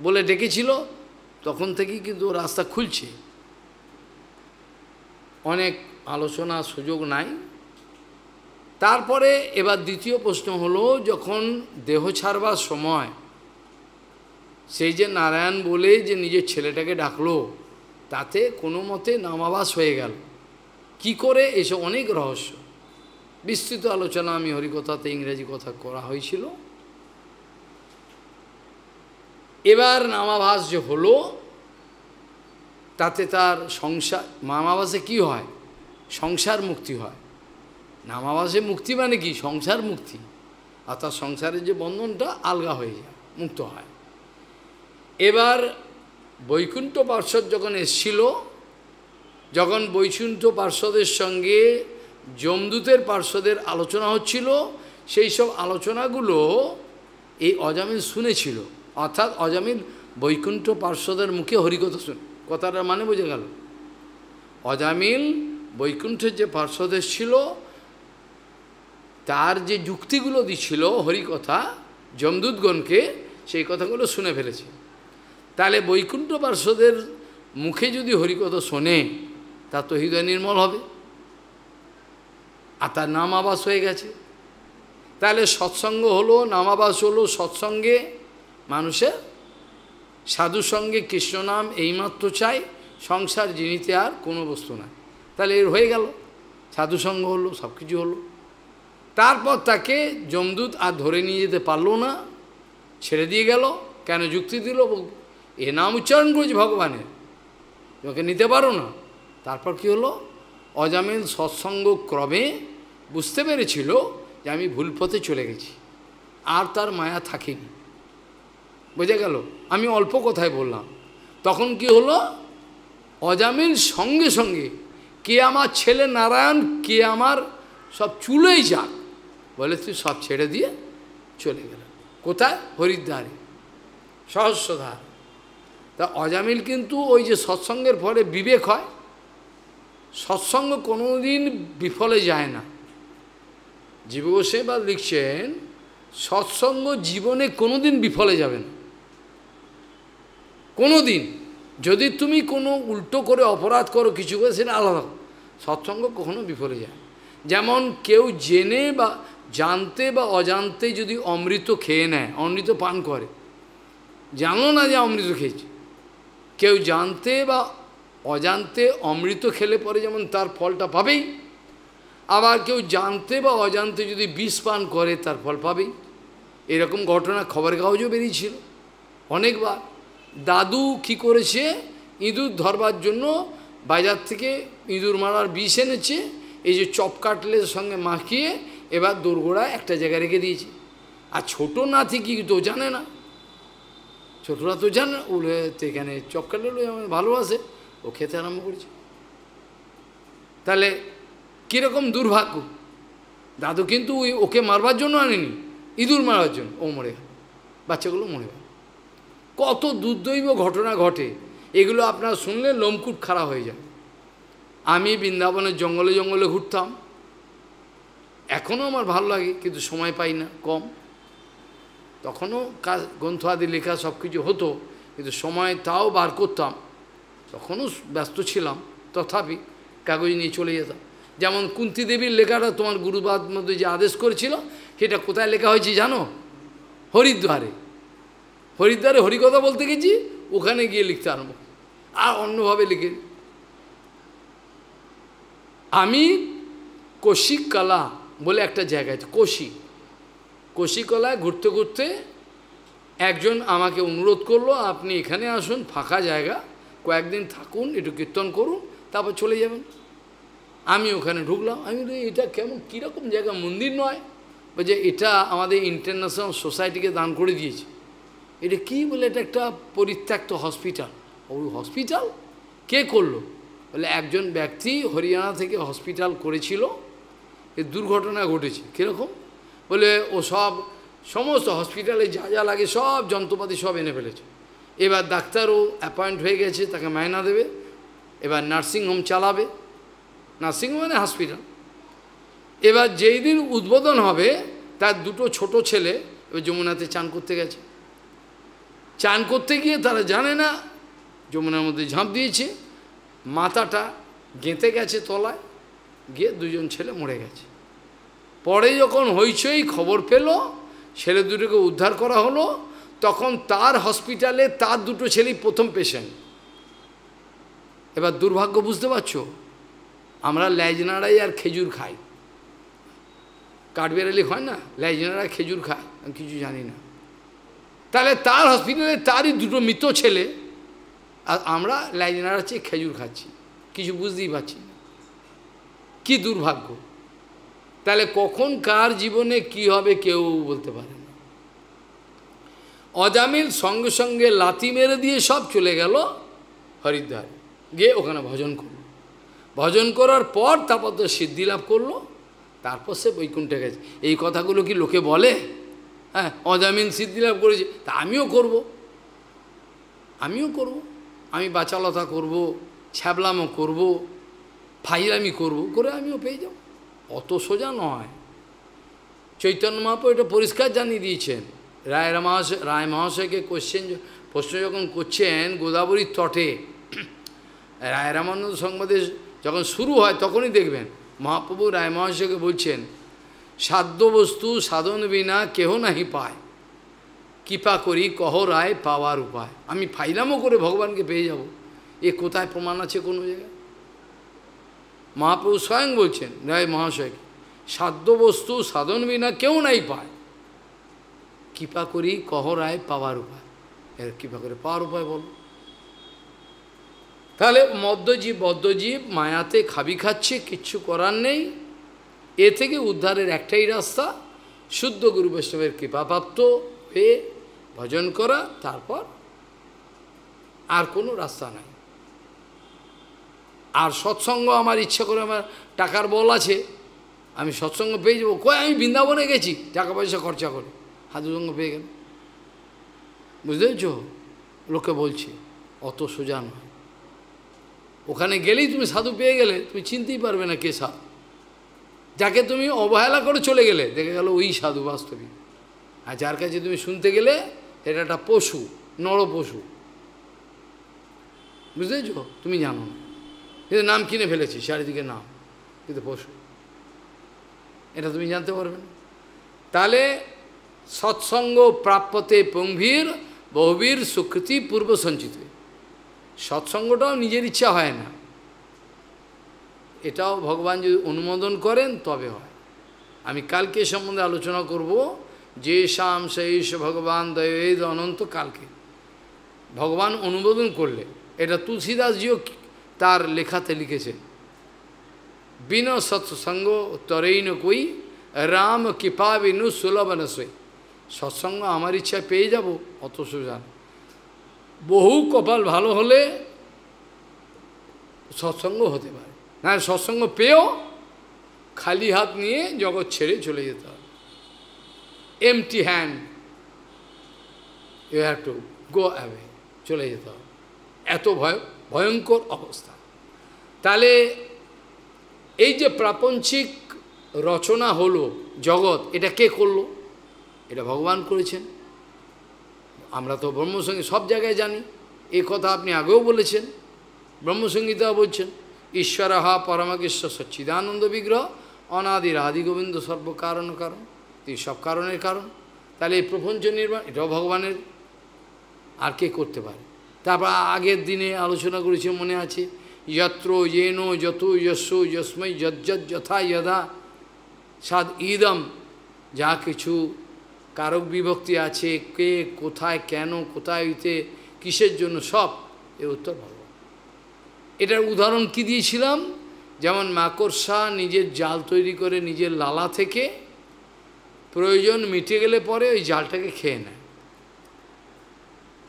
বলে ডেকেছিল তখন থেকেই কিন্তু রাস্তা খুলছে অনেক আলোচনা সুযোগ নাই তারপরে এবার দ্বিতীয় প্রশ্ন হলো যখন দেহ ছাড়বার সময় সেই যে নারায়ণ বলে যে নিজের ছেলেটাকে ডাকলো তাতে কোনো মতে নামাবাস হয়ে গেল কি করে এসে অনেক রহস্য বিস্তৃত আলোচনা আমি হরিকথাতে ইংরেজি কথা করা হয়েছিল এবার নামাভাস যে হলো তাতে তার সংসার নামাবাসে কি হয় সংসার মুক্তি হয় নামাবাসে মুক্তি মানে কি সংসার মুক্তি আর তার সংসারের যে বন্ধনটা আলগা হয়ে যায় মুক্ত হয় এবার বৈকুণ্ঠ পার্শ্বদ যখন এসছিল যখন বৈকুণ্ঠ পার্শ্বদের সঙ্গে যমদূতের পার্শ্বদের আলোচনা হচ্ছিল সেই সব আলোচনাগুলো এই অজামিল শুনেছিল অর্থাৎ অজামিল বৈকুণ্ঠ পার্শ্বদের মুখে হরিকথা শুনে কথাটা মানে বোঝা গেল অজামিল বৈকুণ্ঠের যে পার্শ্বদের ছিল তার যে যুক্তিগুলো দিছিল হরিকথা যমদূতগণকে সেই কথাগুলো শুনে ফেলেছে তাহলে বৈকুণ্ঠ পার্শ্বদের মুখে যদি হরিকথা শোনে তা তো হৃদয় নির্মল হবে আর তার নাম আবাস হয়ে গেছে তাহলে সৎসঙ্গ হলো নামাবাস হলো সৎসঙ্গে মানুষের সাধু সঙ্গে কৃষ্ণ নাম এইমাত্র চাই সংসার জিনিতে আর কোনো বস্তু নাই তাহলে এর হয়ে গেল সাধু সঙ্গ হলো সব কিছু হলো তারপর তাকে যমদূত আর ধরে নিয়ে যেতে পারলো না ছেড়ে দিয়ে গেল কেন যুক্তি দিল এ নাম উচ্চারণ করেছি ভগবানের তোমাকে নিতে পারো না তারপর কি হলো অজামিল সৎসঙ্গ ক্রমে বুঝতে পেরেছিল যে আমি ভুল পথে চলে গেছি আর তার মায়া থাকেনি বোঝা গেল আমি অল্প কথায় বললাম তখন কি হলো অজামিল সঙ্গে সঙ্গে কে আমার ছেলে নারায়ণ কে আমার সব চুলেই যাক বলে তুই সব ছেড়ে দিয়ে চলে গেল কোথায় হরিদ্বারে সহস্রধার তা অজামিল কিন্তু ওই যে সৎসঙ্গের ফলে বিবেক হয় সৎসঙ্গ কোনোদিন বিফলে যায় না বা লিখছেন সৎসঙ্গ জীবনে কোনোদিন বিফলে যাবে না কোনোদিন যদি তুমি কোনো উল্টো করে অপরাধ করো কিছু করে সেটা আলাদা সৎসঙ্গ কখনো বিফলে যায় যেমন কেউ জেনে বা জানতে বা অজান্তে যদি অমৃত খেয়ে নেয় অমৃত পান করে জানো না যে অমৃত খেয়েছে কেউ জানতে বা অজান্তে অমৃত খেলে পরে যেমন তার ফলটা পাবেই আবার কেউ জানতে বা অজান্তে যদি বিষ পান করে তার ফল পাবেই এরকম ঘটনা খবর কাগজও বেরিয়েছিল অনেকবার দাদু কি করেছে ইঁদুর ধরবার জন্য বাজার থেকে ইঁদুর মারার বিষ এনেছে এই যে চপ কাটলের সঙ্গে মাখিয়ে এবার দোরগোড়া একটা জায়গায় রেখে দিয়েছে আর ছোট নাতি কি তো জানে না ছোটরা তো জান উলে তো এখানে আমার ভালোবাসে ও খেতে আরম্ভ করেছে তাহলে কীরকম দুর্ভাগ্য দাদু কিন্তু ওই ওকে মারবার জন্য আনেনি ইঁদুর মারার জন্য ও মরে গেল বাচ্চাগুলো মরে গেল কত দুর্দৈব ঘটনা ঘটে এগুলো আপনার শুনলে লোমকুট খারাপ হয়ে যায় আমি বৃন্দাবনের জঙ্গলে জঙ্গলে ঘুরতাম এখনও আমার ভালো লাগে কিন্তু সময় পাই না কম তখনও কাজ গ্রন্থ আদি লেখা সব কিছু হতো কিন্তু সময় তাও বার করতাম তখনও ব্যস্ত ছিলাম তথাপি কাগজ নিয়ে চলে যেতাম যেমন কুন্তি দেবীর লেখাটা তোমার গুরুবাদ মধ্যে যে আদেশ করেছিল সেটা কোথায় লেখা হয়েছে জানো হরিদ্বারে হরিদ্বারে হরিকথা বলতে গেছি ওখানে গিয়ে লিখতে আরম্ভ আর অন্যভাবে লিখে আমি কৌশিক কলা বলে একটা জায়গা আছে কৌশিক কষিকলায় ঘুরতে ঘুরতে একজন আমাকে অনুরোধ করলো আপনি এখানে আসুন ফাঁকা জায়গা কয়েকদিন থাকুন একটু কীর্তন করুন তারপর চলে যাবেন আমি ওখানে ঢুকলাম আমি এটা কেমন কীরকম জায়গা মন্দির নয় যে এটা আমাদের ইন্টারন্যাশনাল সোসাইটিকে দান করে দিয়েছে এটা কি বলে এটা একটা পরিত্যক্ত হসপিটাল ওই হসপিটাল কে করলো বলে একজন ব্যক্তি হরিয়ানা থেকে হসপিটাল করেছিল এ দুর্ঘটনা ঘটেছে কীরকম বলে ও সব সমস্ত হসপিটালে যা যা লাগে সব যন্ত্রপাতি সব এনে ফেলেছে এবার ডাক্তারও অ্যাপয়েন্ট হয়ে গেছে তাকে মায়না দেবে এবার নার্সিংহোম চালাবে নার্সিংহোম মানে হসপিটাল এবার যেই দিন উদ্বোধন হবে তার দুটো ছোট ছেলে এবার যমুনাতে চান করতে গেছে চান করতে গিয়ে তারা জানে না যমুনার মধ্যে ঝাঁপ দিয়েছে মাথাটা গেঁতে গেছে তলায় গিয়ে দুজন ছেলে মরে গেছে পরে যখন হইচই খবর পেল ছেলে দুটোকে উদ্ধার করা হলো তখন তার হসপিটালে তার দুটো ছেলেই প্রথম পেশেন্ট এবার দুর্ভাগ্য বুঝতে পারছো আমরা ল্যাজনাড়াই আর খেজুর খাই কাঠবেড়ালি হয় না ল্যাজনাড়া খেজুর খায় আমি কিছু জানি না তাহলে তার হসপিটালে তারই দুটো মৃত ছেলে আর আমরা ল্যাজনাড়া চেয়ে খেজুর খাচ্ছি কিছু বুঝতেই পারছি না কী দুর্ভাগ্য তাহলে কখন কার জীবনে কি হবে কেউ বলতে পারে না অজামিল সঙ্গে সঙ্গে লাতি মেরে দিয়ে সব চলে গেল হরিদ্বার গিয়ে ওখানে ভজন করল ভজন করার পর তারপর তো সিদ্ধি লাভ করলো তারপর সে বৈকুণ্ঠে গেছে এই কথাগুলো কি লোকে বলে হ্যাঁ অজামিন সিদ্ধি লাভ করেছে তা আমিও করব আমিও করব আমি বাচালতা করব ছ্যাবলামও করব ফাইলামি করব করে আমিও পেয়ে যাব অত সোজা নয় চৈতন্য মহাপ্রু এটা পরিষ্কার জানিয়ে দিয়েছেন রায় রামাস রায় মহাশয়কে কোশ্চেন প্রশ্ন যখন করছেন গোদাবরীর তটে রায় রামানন্দ সংবাদে যখন শুরু হয় তখনই দেখবেন মহাপ্রভু রায় মহাশয়কে বলছেন সাধ্য বস্তু সাধন বিনা কেহ নাহি পায় কৃপা করি কহ রায় পাওয়ার উপায় আমি ফাইলামও করে ভগবানকে পেয়ে যাব এ কোথায় প্রমাণ আছে কোনো জায়গায় মহাপ্রভু স্বয়ং বলছেন রায় মহাশয় সাধ্য বস্তু সাধন বিনা কেউ নাই পায় কৃপা করি কহ রায় পাওয়ার উপায় এর কৃপা করে পাওয়ার উপায় বল তাহলে মদ্যজীব বদ্যজীব মায়াতে খাবি খাচ্ছে কিচ্ছু করার নেই এ থেকে উদ্ধারের একটাই রাস্তা শুদ্ধ গুরু বৈষ্ণবের কৃপাপ্রাপ্ত হয়ে ভজন করা তারপর আর কোনো রাস্তা নাই আর সৎসঙ্গ আমার ইচ্ছে করে আমার টাকার বল আছে আমি সৎসঙ্গ পেয়ে যাবো কয় আমি বৃন্দাবনে গেছি টাকা পয়সা খরচা করে হাতুসঙ্গ পেয়ে গেল বুঝতে পেরেছ লোকে বলছে অত সোজা নয় ওখানে গেলেই তুমি সাধু পেয়ে গেলে তুমি চিনতেই পারবে না কে সাধ যাকে তুমি অবহেলা করে চলে গেলে দেখে গেল ওই সাধু বাস্তবিক আর যার কাছে তুমি শুনতে গেলে এটা একটা পশু নর পশু বুঝতে পেরেছ তুমি জানো না কিন্তু নাম কিনে ফেলেছি চারিদিকে নাম কিন্তু পশু এটা তুমি জানতে পারবে না তাহলে সৎসঙ্গ প্রাপ্যতে পঙ্ভীর বহুবীর সুকৃতি পূর্ব সঞ্চিত সৎসঙ্গটাও নিজের ইচ্ছা হয় না এটাও ভগবান যদি অনুমোদন করেন তবে হয় আমি কালকে সম্বন্ধে আলোচনা করব যে শাম শেষ ভগবান দয়েদ অনন্ত কালকে ভগবান অনুমোদন করলে এটা তুলসীদাসজিও তার লেখাতে লিখেছে বিন সৎসঙ্গ তরেইন কই রাম কৃপা বিনু সই সৎসঙ্গ আমার ইচ্ছা পেয়ে যাব অত সুজান বহু কপাল ভালো হলে সৎসঙ্গ হতে পারে না সৎসঙ্গ পেয়েও খালি হাত নিয়ে জগৎ ছেড়ে চলে যেতে হবে empty hand you have to go away চলে যেতে হবে এত ভয় ভয়ঙ্কর অবস্থা তাহলে এই যে প্রাপঞ্চিক রচনা হলো জগৎ এটা কে করলো এটা ভগবান করেছেন আমরা তো ব্রহ্মসঙ্গী সব জায়গায় জানি এ কথা আপনি আগেও বলেছেন ব্রহ্মসঙ্গীতা বলছেন ঈশ্বর হা পরমাকৃষ্ণ সচ্চিদানন্দ বিগ্রহ অনাদির আদি গোবিন্দ সর্বকারণ কারণ তিনি সব কারণের কারণ তাহলে এই প্রপঞ্চ নির্মাণ এটাও ভগবানের আর কে করতে পারে তারপর আগের দিনে আলোচনা করেছি মনে আছে যত্র যেন যত yasso yasmai yajjat yatha yada সাদ ইদম যা কিছু কারক বিভক্তি আছে কে কোথায় কেন কোথায় হইতে কিসের জন্য সব এ উত্তর ভগবান এটার উদাহরণ কি দিয়েছিলাম যেমন মাকড়সা নিজের জাল তৈরি করে নিজের লালা থেকে প্রয়োজন মিটে গেলে পরে ওই জালটাকে খেয়ে নেয়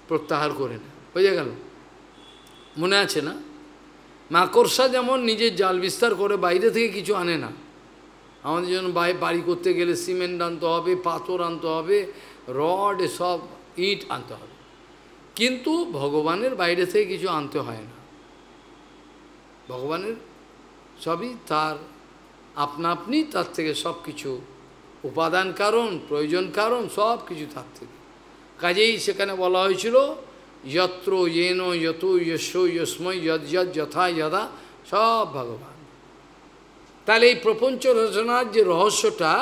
প্রত্যাহার করে নেয় বোঝা গেল মনে আছে না মাকড়সা যেমন নিজের জাল বিস্তার করে বাইরে থেকে কিছু আনে না আমাদের জন্য বাড়ি করতে গেলে সিমেন্ট আনতে হবে পাথর আনতে হবে রড সব ইট আনতে হবে কিন্তু ভগবানের বাইরে থেকে কিছু আনতে হয় না ভগবানের সবই তার আপনা আপনি তার থেকে সব কিছু উপাদান কারণ প্রয়োজন কারণ সব কিছু তার থেকে কাজেই সেখানে বলা হয়েছিল যত্র ইয়েন যত যশ যস্ময় যৎ যদ যথা যদা সব ভগবান তাহলে এই প্রপঞ্চ রচনার যে রহস্যটা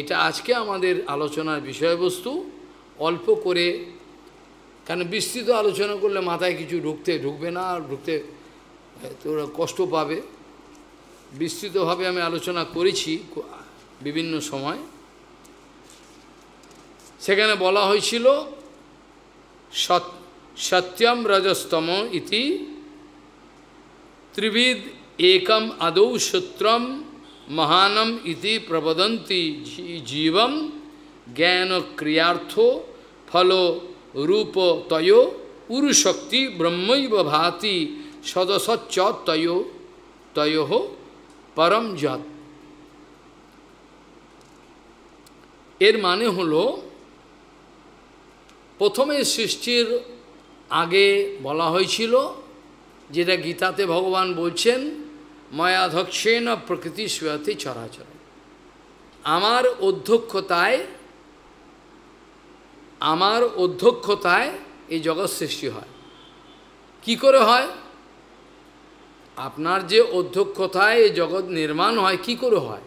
এটা আজকে আমাদের আলোচনার বিষয়বস্তু অল্প করে কেন বিস্তৃত আলোচনা করলে মাথায় কিছু ঢুকতে ঢুকবে না আর ঢুকতে তোরা কষ্ট পাবে বিস্তৃতভাবে আমি আলোচনা করেছি বিভিন্ন সময় সেখানে বলা হয়েছিল সত্য সত্যম রজস্তম ইতি ত্রিবিদ একম আদৌ সূত্রম মহানম ইতি প্রবদন্তি জীবম জ্ঞান ক্রিয়ার্থ ফল রূপ তয় উরুশক্তি ব্রহ্মৈব ভাতি সদসচ্চ তয় তয় পরম যত এর মানে হল প্রথমে সৃষ্টির আগে বলা হয়েছিল যেটা গীতাতে ভগবান বলছেন মায়াধক্ষেন প্রকৃতি সুয়াতে চরাচর আমার অধ্যক্ষতায় আমার অধ্যক্ষতায় এই জগৎ সৃষ্টি হয় কি করে হয় আপনার যে অধ্যক্ষতায় এই জগৎ নির্মাণ হয় কি করে হয়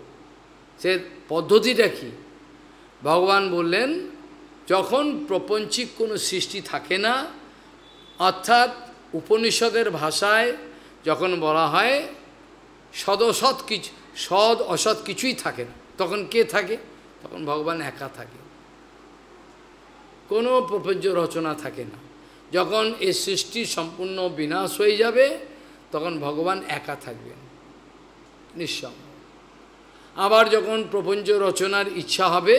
সে পদ্ধতিটা কী ভগবান বললেন যখন প্রপঞ্চিক কোনো সৃষ্টি থাকে না অর্থাৎ উপনিষদের ভাষায় যখন বলা হয় সদ অসৎ কিছু সদ অসৎ কিছুই থাকে না তখন কে থাকে তখন ভগবান একা থাকে কোনো প্রপঞ্চ রচনা থাকে না যখন এই সৃষ্টি সম্পূর্ণ বিনাশ হয়ে যাবে তখন ভগবান একা থাকবেন নিঃসম আবার যখন প্রপঞ্চ রচনার ইচ্ছা হবে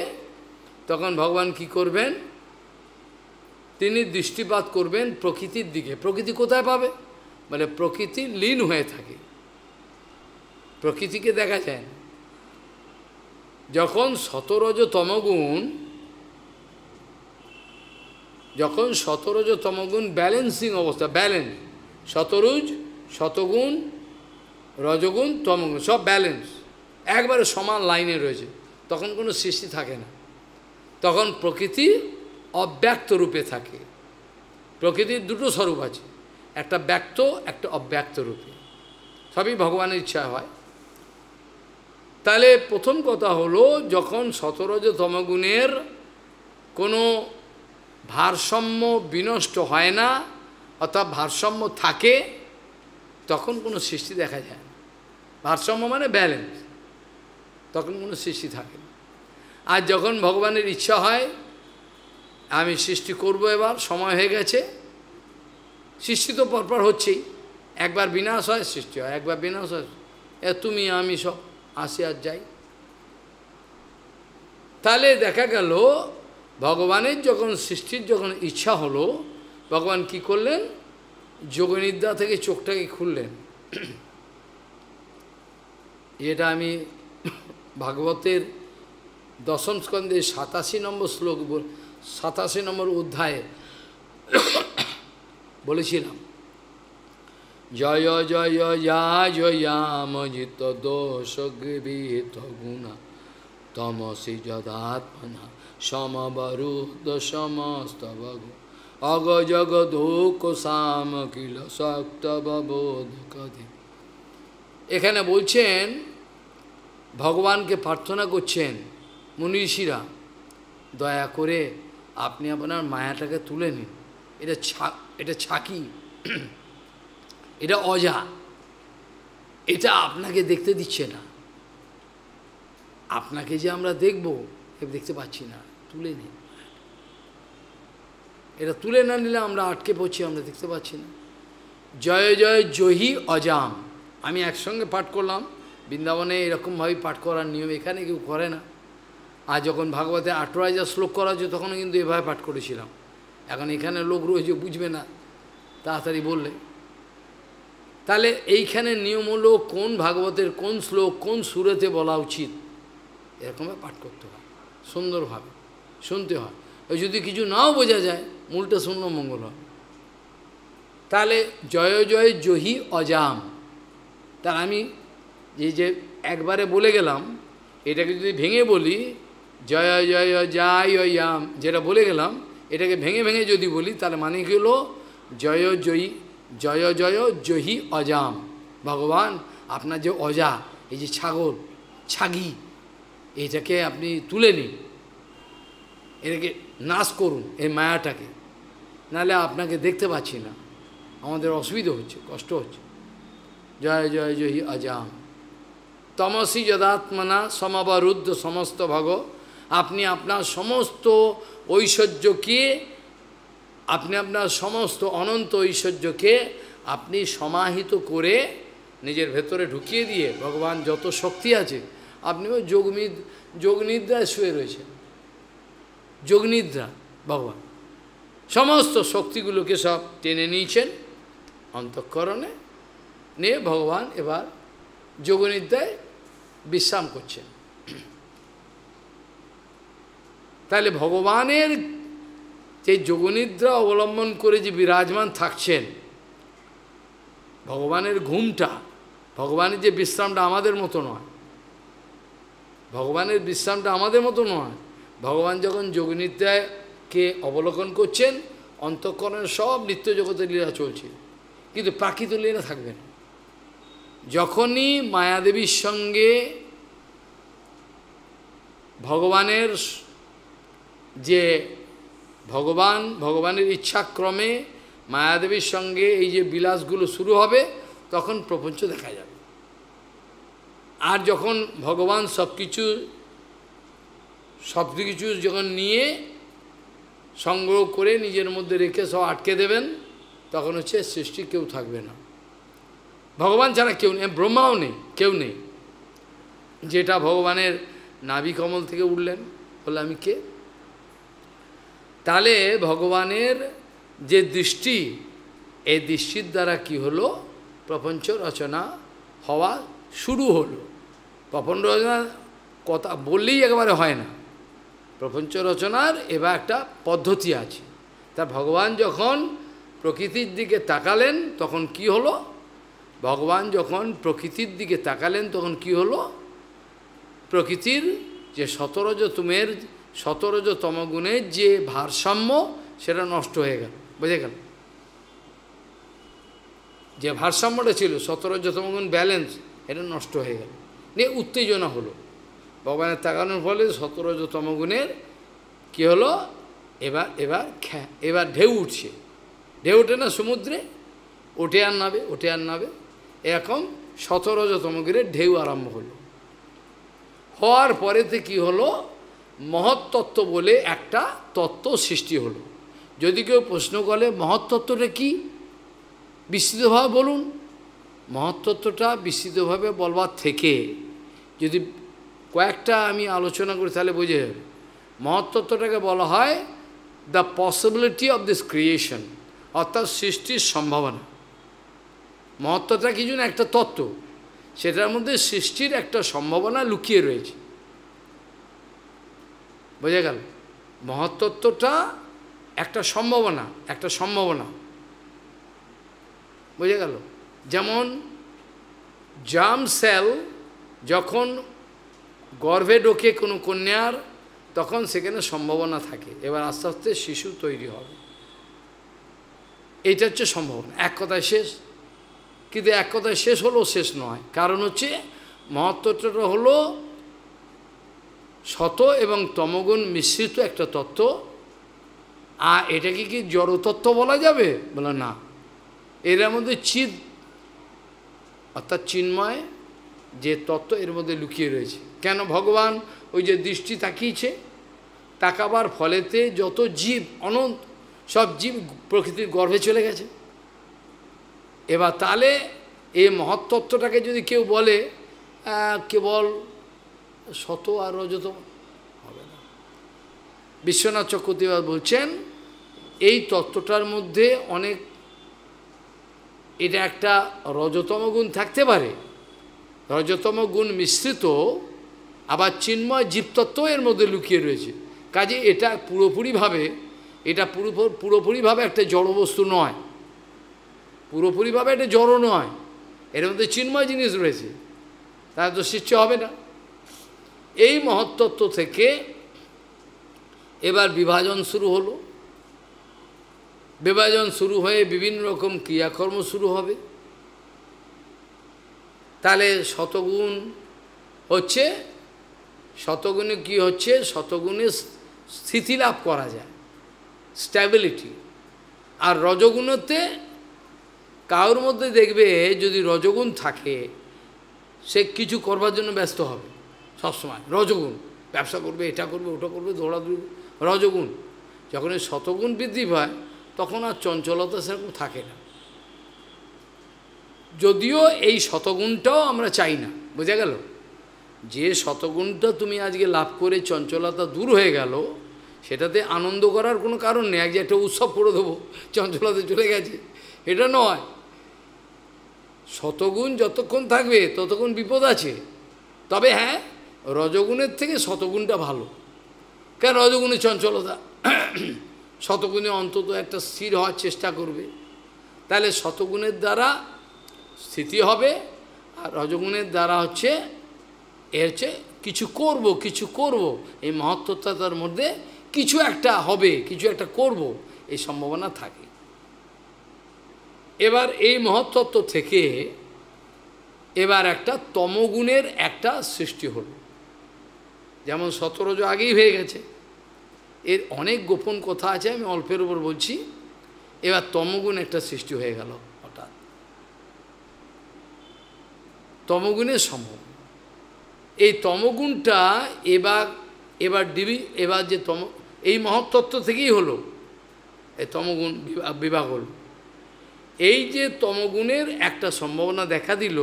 তখন ভগবান কি করবেন তিনি দৃষ্টিপাত করবেন প্রকৃতির দিকে প্রকৃতি কোথায় পাবে মানে প্রকৃতি লীন হয়ে থাকে প্রকৃতিকে দেখা যায় না যখন শতরজ তমগুণ যখন শতরজ তমগুণ ব্যালেন্সিং অবস্থা ব্যালেন্স শতরুজ শতগুণ রজগুণ তমগুণ সব ব্যালেন্স একবারে সমান লাইনে রয়েছে তখন কোনো সৃষ্টি থাকে না তখন প্রকৃতি অব্যক্ত রূপে থাকে প্রকৃতির দুটো স্বরূপ আছে একটা ব্যক্ত একটা অব্যক্ত রূপে সবই ভগবানের ইচ্ছা হয় তাহলে প্রথম কথা হলো যখন সতরজ তমগুণের কোনো ভারসাম্য বিনষ্ট হয় না অর্থাৎ ভারসাম্য থাকে তখন কোনো সৃষ্টি দেখা যায় না ভারসাম্য মানে ব্যালেন্স তখন কোনো সৃষ্টি থাকে না আর যখন ভগবানের ইচ্ছা হয় আমি সৃষ্টি করব এবার সময় হয়ে গেছে সৃষ্টি তো পরপর হচ্ছেই একবার বিনাশ হয় সৃষ্টি হয় একবার বিনাশ হয় এ তুমি আমি সব আসি আর যাই তাহলে দেখা গেল ভগবানের যখন সৃষ্টির যখন ইচ্ছা হলো ভগবান কি করলেন যোগনিদ্রা থেকে চোখটাকে খুললেন এটা আমি ভাগবতের দশম স্কন্ধে সাতাশি নম্বর শ্লোক সাতাশি নম্বর অধ্যায়ে বলেছিলাম জয় জয় যা জয়াম জিত দোষ গৃহীত গুণা তমসি যদাত্মনা সমবরুদ সমস্ত অগ জগ দুঃখ সাম কিল বোধ কদি এখানে বলছেন ভগবানকে প্রার্থনা করছেন মনীষীরা দয়া করে আপনি আপনার মায়াটাকে তুলে নিন এটা ছা এটা ছাকি এটা অজা এটা আপনাকে দেখতে দিচ্ছে না আপনাকে যে আমরা দেখব দেখতে পাচ্ছি না তুলে নিন এটা তুলে না নিলে আমরা আটকে পড়ছি আমরা দেখতে পাচ্ছি না জয় জয় জহি অজাম আমি একসঙ্গে পাঠ করলাম বৃন্দাবনে এরকমভাবে পাঠ করার নিয়ম এখানে কেউ করে না আর যখন ভাগবতে আঠেরো হাজার শ্লোক করা হচ্ছে তখন কিন্তু এভাবে পাঠ করেছিলাম এখন এখানে লোক রয়েছে বুঝবে না তাড়াতাড়ি বললে তাহলে এইখানে নিয়ম হলো কোন ভাগবতের কোন শ্লোক কোন সুরেতে বলা উচিত এরকমভাবে পাঠ করতে হয় সুন্দরভাবে শুনতে হয় ওই যদি কিছু নাও বোঝা যায় মূলটা শূন্য মঙ্গল হয় তাহলে জয় জয় জহি অজাম তার আমি যে যে একবারে বলে গেলাম এটাকে যদি ভেঙে বলি জয় জয় জয় ইয়াম যেটা বলে গেলাম এটাকে ভেঙে ভেঙে যদি বলি তাহলে মানে গেল জয় জয়ী জয় জয় জহি অজাম ভগবান আপনার যে অজা এই যে ছাগল ছাগি এটাকে আপনি তুলে নিন এটাকে নাশ করুন এই মায়াটাকে নাহলে আপনাকে দেখতে পাচ্ছি না আমাদের অসুবিধা হচ্ছে কষ্ট হচ্ছে জয় জয় জহি অজাম তমসি যদাত্মনা সমাবারুদ্ধ সমস্ত ভগ আপনি আপনার সমস্ত ঐশ্বর্যকে আপনি আপনার সমস্ত অনন্ত ঐশ্বর্যকে আপনি সমাহিত করে নিজের ভেতরে ঢুকিয়ে দিয়ে ভগবান যত শক্তি আছে আপনি ওই যোগমিদ যোগনিদ্রায় শুয়ে রয়েছেন যোগনিদ্রা ভগবান সমস্ত শক্তিগুলোকে সব টেনে নিয়েছেন অন্তঃকরণে নিয়ে ভগবান এবার যোগনিদ্রায় বিশ্রাম করছেন তাহলে ভগবানের যে যোগনিদ্রা অবলম্বন করে যে বিরাজমান থাকছেন ভগবানের ঘুমটা ভগবানের যে বিশ্রামটা আমাদের মতো নয় ভগবানের বিশ্রামটা আমাদের মতো নয় ভগবান যখন যোগনিদ্রাকে অবলোকন করছেন অন্তঃকরণের সব নিত্য জগতের লীলা চলছে কিন্তু প্রাকৃত লীলা থাকবে না যখনই মায়াদেবীর সঙ্গে ভগবানের যে ভগবান ভগবানের ইচ্ছাক্রমে মায়াদেবীর সঙ্গে এই যে বিলাসগুলো শুরু হবে তখন প্রপঞ্চ দেখা যাবে আর যখন ভগবান সব কিছু সব কিছু যখন নিয়ে সংগ্রহ করে নিজের মধ্যে রেখে সব আটকে দেবেন তখন হচ্ছে সৃষ্টি কেউ থাকবে না ভগবান ছাড়া কেউ নেই ব্রহ্মাও নেই কেউ নেই যেটা ভগবানের নাভিকমল থেকে উঠলেন বলে আমি কে তাহলে ভগবানের যে দৃষ্টি এই দৃষ্টির দ্বারা কি হলো প্রপঞ্চ রচনা হওয়া শুরু হলো প্রপঞ্চ রচনা কথা বললেই একেবারে হয় না প্রপঞ্চ রচনার এবার একটা পদ্ধতি আছে তা ভগবান যখন প্রকৃতির দিকে তাকালেন তখন কি হলো ভগবান যখন প্রকৃতির দিকে তাকালেন তখন কি হলো প্রকৃতির যে সতরজ তুমের সতরজ গুণের যে ভারসাম্য সেটা নষ্ট হয়ে গেল বুঝে গেল যে ভারসাম্যটা ছিল সতরজ তমগুণ ব্যালেন্স এটা নষ্ট হয়ে গেল নিয়ে উত্তেজনা হলো ভগবানের তাকানোর ফলে সতরজ তমগুণের কী হলো এবার এবার এবার ঢেউ উঠছে ঢেউ ওঠে না সমুদ্রে ওঠে আর নাবে ওঠে আর নাবে এরকম সতরজ তমগুণের ঢেউ আরম্ভ হলো হওয়ার পরেতে কি হলো মহত্তত্ত্ব বলে একটা তত্ত্ব সৃষ্টি হলো যদি কেউ প্রশ্ন করে মহত্তত্ত্বটা কি বিস্তৃতভাবে বলুন মহত্তত্ত্বটা বিস্তৃতভাবে বলবার থেকে যদি কয়েকটা আমি আলোচনা করি তাহলে বোঝে যাবে মহত্তত্ত্বটাকে বলা হয় the possibility of this creation অর্থাৎ সৃষ্টির সম্ভাবনা মহত্তটা কি জন্য একটা তত্ত্ব সেটার মধ্যে সৃষ্টির একটা সম্ভাবনা লুকিয়ে রয়েছে বোঝা গেল মহত্তত্ত্বটা একটা সম্ভাবনা একটা সম্ভাবনা বোঝা গেল যেমন জাম সেল যখন গর্ভে ঢোকে কোনো কন্যার তখন সেখানে সম্ভাবনা থাকে এবার আস্তে আস্তে শিশু তৈরি হবে এটা হচ্ছে সম্ভাবনা এক কথায় শেষ কিন্তু এক কথায় শেষ হলো শেষ নয় কারণ হচ্ছে মহত্বটা হলো শত এবং তমগুণ মিশ্রিত একটা তত্ত্ব আর এটাকে কি তত্ত্ব বলা যাবে বলে না এর মধ্যে চিদ অর্থাৎ চিন্ময় যে তত্ত্ব এর মধ্যে লুকিয়ে রয়েছে কেন ভগবান ওই যে দৃষ্টি তাকিয়েছে তাকাবার ফলেতে যত জীব অনন্ত সব জীব প্রকৃতির গর্ভে চলে গেছে এবার তালে এই মহত্তত্ত্বটাকে যদি কেউ বলে কেবল শত আর রজতম হবে না বিশ্বনাথ চক্রবর্তীবাদ বলছেন এই তত্ত্বটার মধ্যে অনেক এটা একটা রজতম গুণ থাকতে পারে রজতম গুণ মিশ্রিত আবার চিন্ময় জীবতত্ত্ব এর মধ্যে লুকিয়ে রয়েছে কাজে এটা পুরোপুরিভাবে এটা পুরোপুর পুরোপুরিভাবে একটা জড়বস্তু নয় পুরোপুরিভাবে এটা জড় নয় এর মধ্যে চিন্ময় জিনিস রয়েছে তার তো শিষ্য হবে না এই মহত্ত্ব থেকে এবার বিভাজন শুরু হলো বিভাজন শুরু হয়ে বিভিন্ন রকম ক্রিয়াকর্ম শুরু হবে তাহলে শতগুণ হচ্ছে শতগুণে কি হচ্ছে শতগুণে স্থিতি লাভ করা যায় স্ট্যাবিলিটি আর রজগুণতে কারোর মধ্যে দেখবে যদি রজগুণ থাকে সে কিছু করবার জন্য ব্যস্ত হবে সবসময় রজগুণ ব্যবসা করবে এটা করবে ওটা করবে দৌড়াদৌড়ি রজগুণ যখন এই শতগুণ বৃদ্ধি পায় তখন আর চঞ্চলতা সেরকম থাকে না যদিও এই শতগুণটাও আমরা চাই না বোঝা গেল যে শতগুণটা তুমি আজকে লাভ করে চঞ্চলতা দূর হয়ে গেল সেটাতে আনন্দ করার কোনো কারণ নেই এক যে একটা উৎসব করে দেবো চঞ্চলতা চলে গেছে এটা নয় শতগুণ যতক্ষণ থাকবে ততক্ষণ বিপদ আছে তবে হ্যাঁ রজগুণের থেকে শতগুণটা ভালো কেন রজগুণের চঞ্চলতা শতগুণে অন্তত একটা স্থির হওয়ার চেষ্টা করবে তাহলে শতগুণের দ্বারা স্থিতি হবে আর রজগুণের দ্বারা হচ্ছে এ হচ্ছে কিছু করব কিছু করব এই মহত্বতার মধ্যে কিছু একটা হবে কিছু একটা করব এই সম্ভাবনা থাকে এবার এই মহত্তত্ব থেকে এবার একটা তমগুণের একটা সৃষ্টি হলো যেমন সতেরো আগেই হয়ে গেছে এর অনেক গোপন কথা আছে আমি অল্পের উপর বলছি এবার তমগুণ একটা সৃষ্টি হয়ে গেল হঠাৎ তমগুণের সম এই তমগুণটা এবার এবার ডিবি এবার যে তম এই মহত্তত্ত্ব থেকেই হলো এই তমগুণ বিবাহ হল এই যে তমগুণের একটা সম্ভাবনা দেখা দিল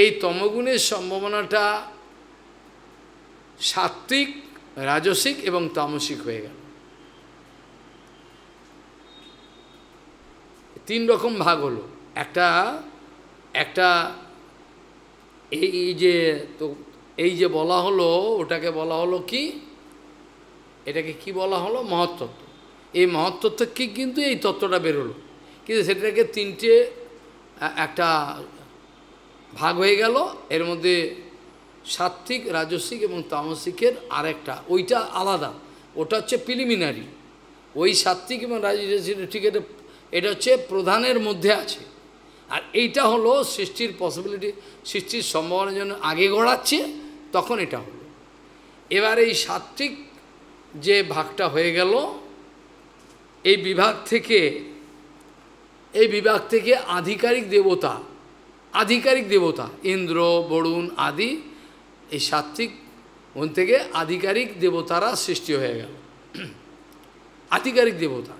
এই তমগুণের সম্ভাবনাটা সাত্বিক রাজসিক এবং তামসিক হয়ে গেল তিন রকম ভাগ হলো একটা একটা এই যে তো এই যে বলা হলো ওটাকে বলা হলো কি এটাকে কি বলা হলো মহত্তত্ত্ব এই মহত্তত্ত্ব কি কিন্তু এই তত্ত্বটা বেরোলো কিন্তু সেটাকে তিনটে একটা ভাগ হয়ে গেল এর মধ্যে সাত্বিক রাজস্বিক এবং তামসিকের আরেকটা ওইটা আলাদা ওটা হচ্ছে প্রিলিমিনারি ওই সাত্বিক এবং রাজস্বিক ঠিক এটা এটা হচ্ছে প্রধানের মধ্যে আছে আর এইটা হলো সৃষ্টির পসিবিলিটি সৃষ্টির সম্ভাবনার জন্য আগে গড়াচ্ছে তখন এটা হলো এবার এই সাত্বিক যে ভাগটা হয়ে গেল এই বিভাগ থেকে এই বিভাগ থেকে আধিকারিক দেবতা আধিকারিক দেবতা ইন্দ্র বরুণ আদি এই সাত্ত্বিক মন থেকে আধিকারিক দেবতারা সৃষ্টি হয়ে গেল আধিকারিক দেবতা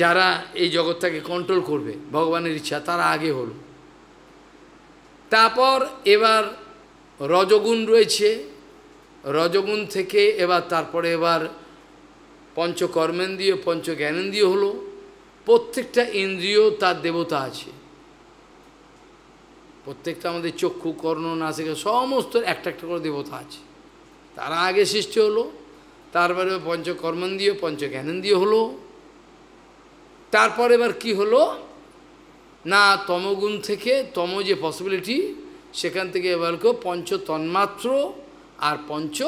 যারা এই জগৎটাকে কন্ট্রোল করবে ভগবানের ইচ্ছা তারা আগে হল তারপর এবার রজগুণ রয়েছে রজগুণ থেকে এবার তারপরে এবার পঞ্চকর্মেন্দ্রীয় পঞ্চজ্ঞানেন্দ্রীয় হলো প্রত্যেকটা ইন্দ্রিয় তার দেবতা আছে প্রত্যেকটা আমাদের চক্ষু কর্ণ নাসিকা সমস্ত একটা একটা করে দেবতা আছে তারা আগে সৃষ্টি হলো তারপরে পঞ্চকর্মেন্দ্রীয় পঞ্চজ্ঞানেন্দ্রীয় হলো তারপর এবার কি হলো না তমগুণ থেকে তম যে পসিবিলিটি সেখান থেকে এবার কেউ পঞ্চ তন্মাত্র আর পঞ্চ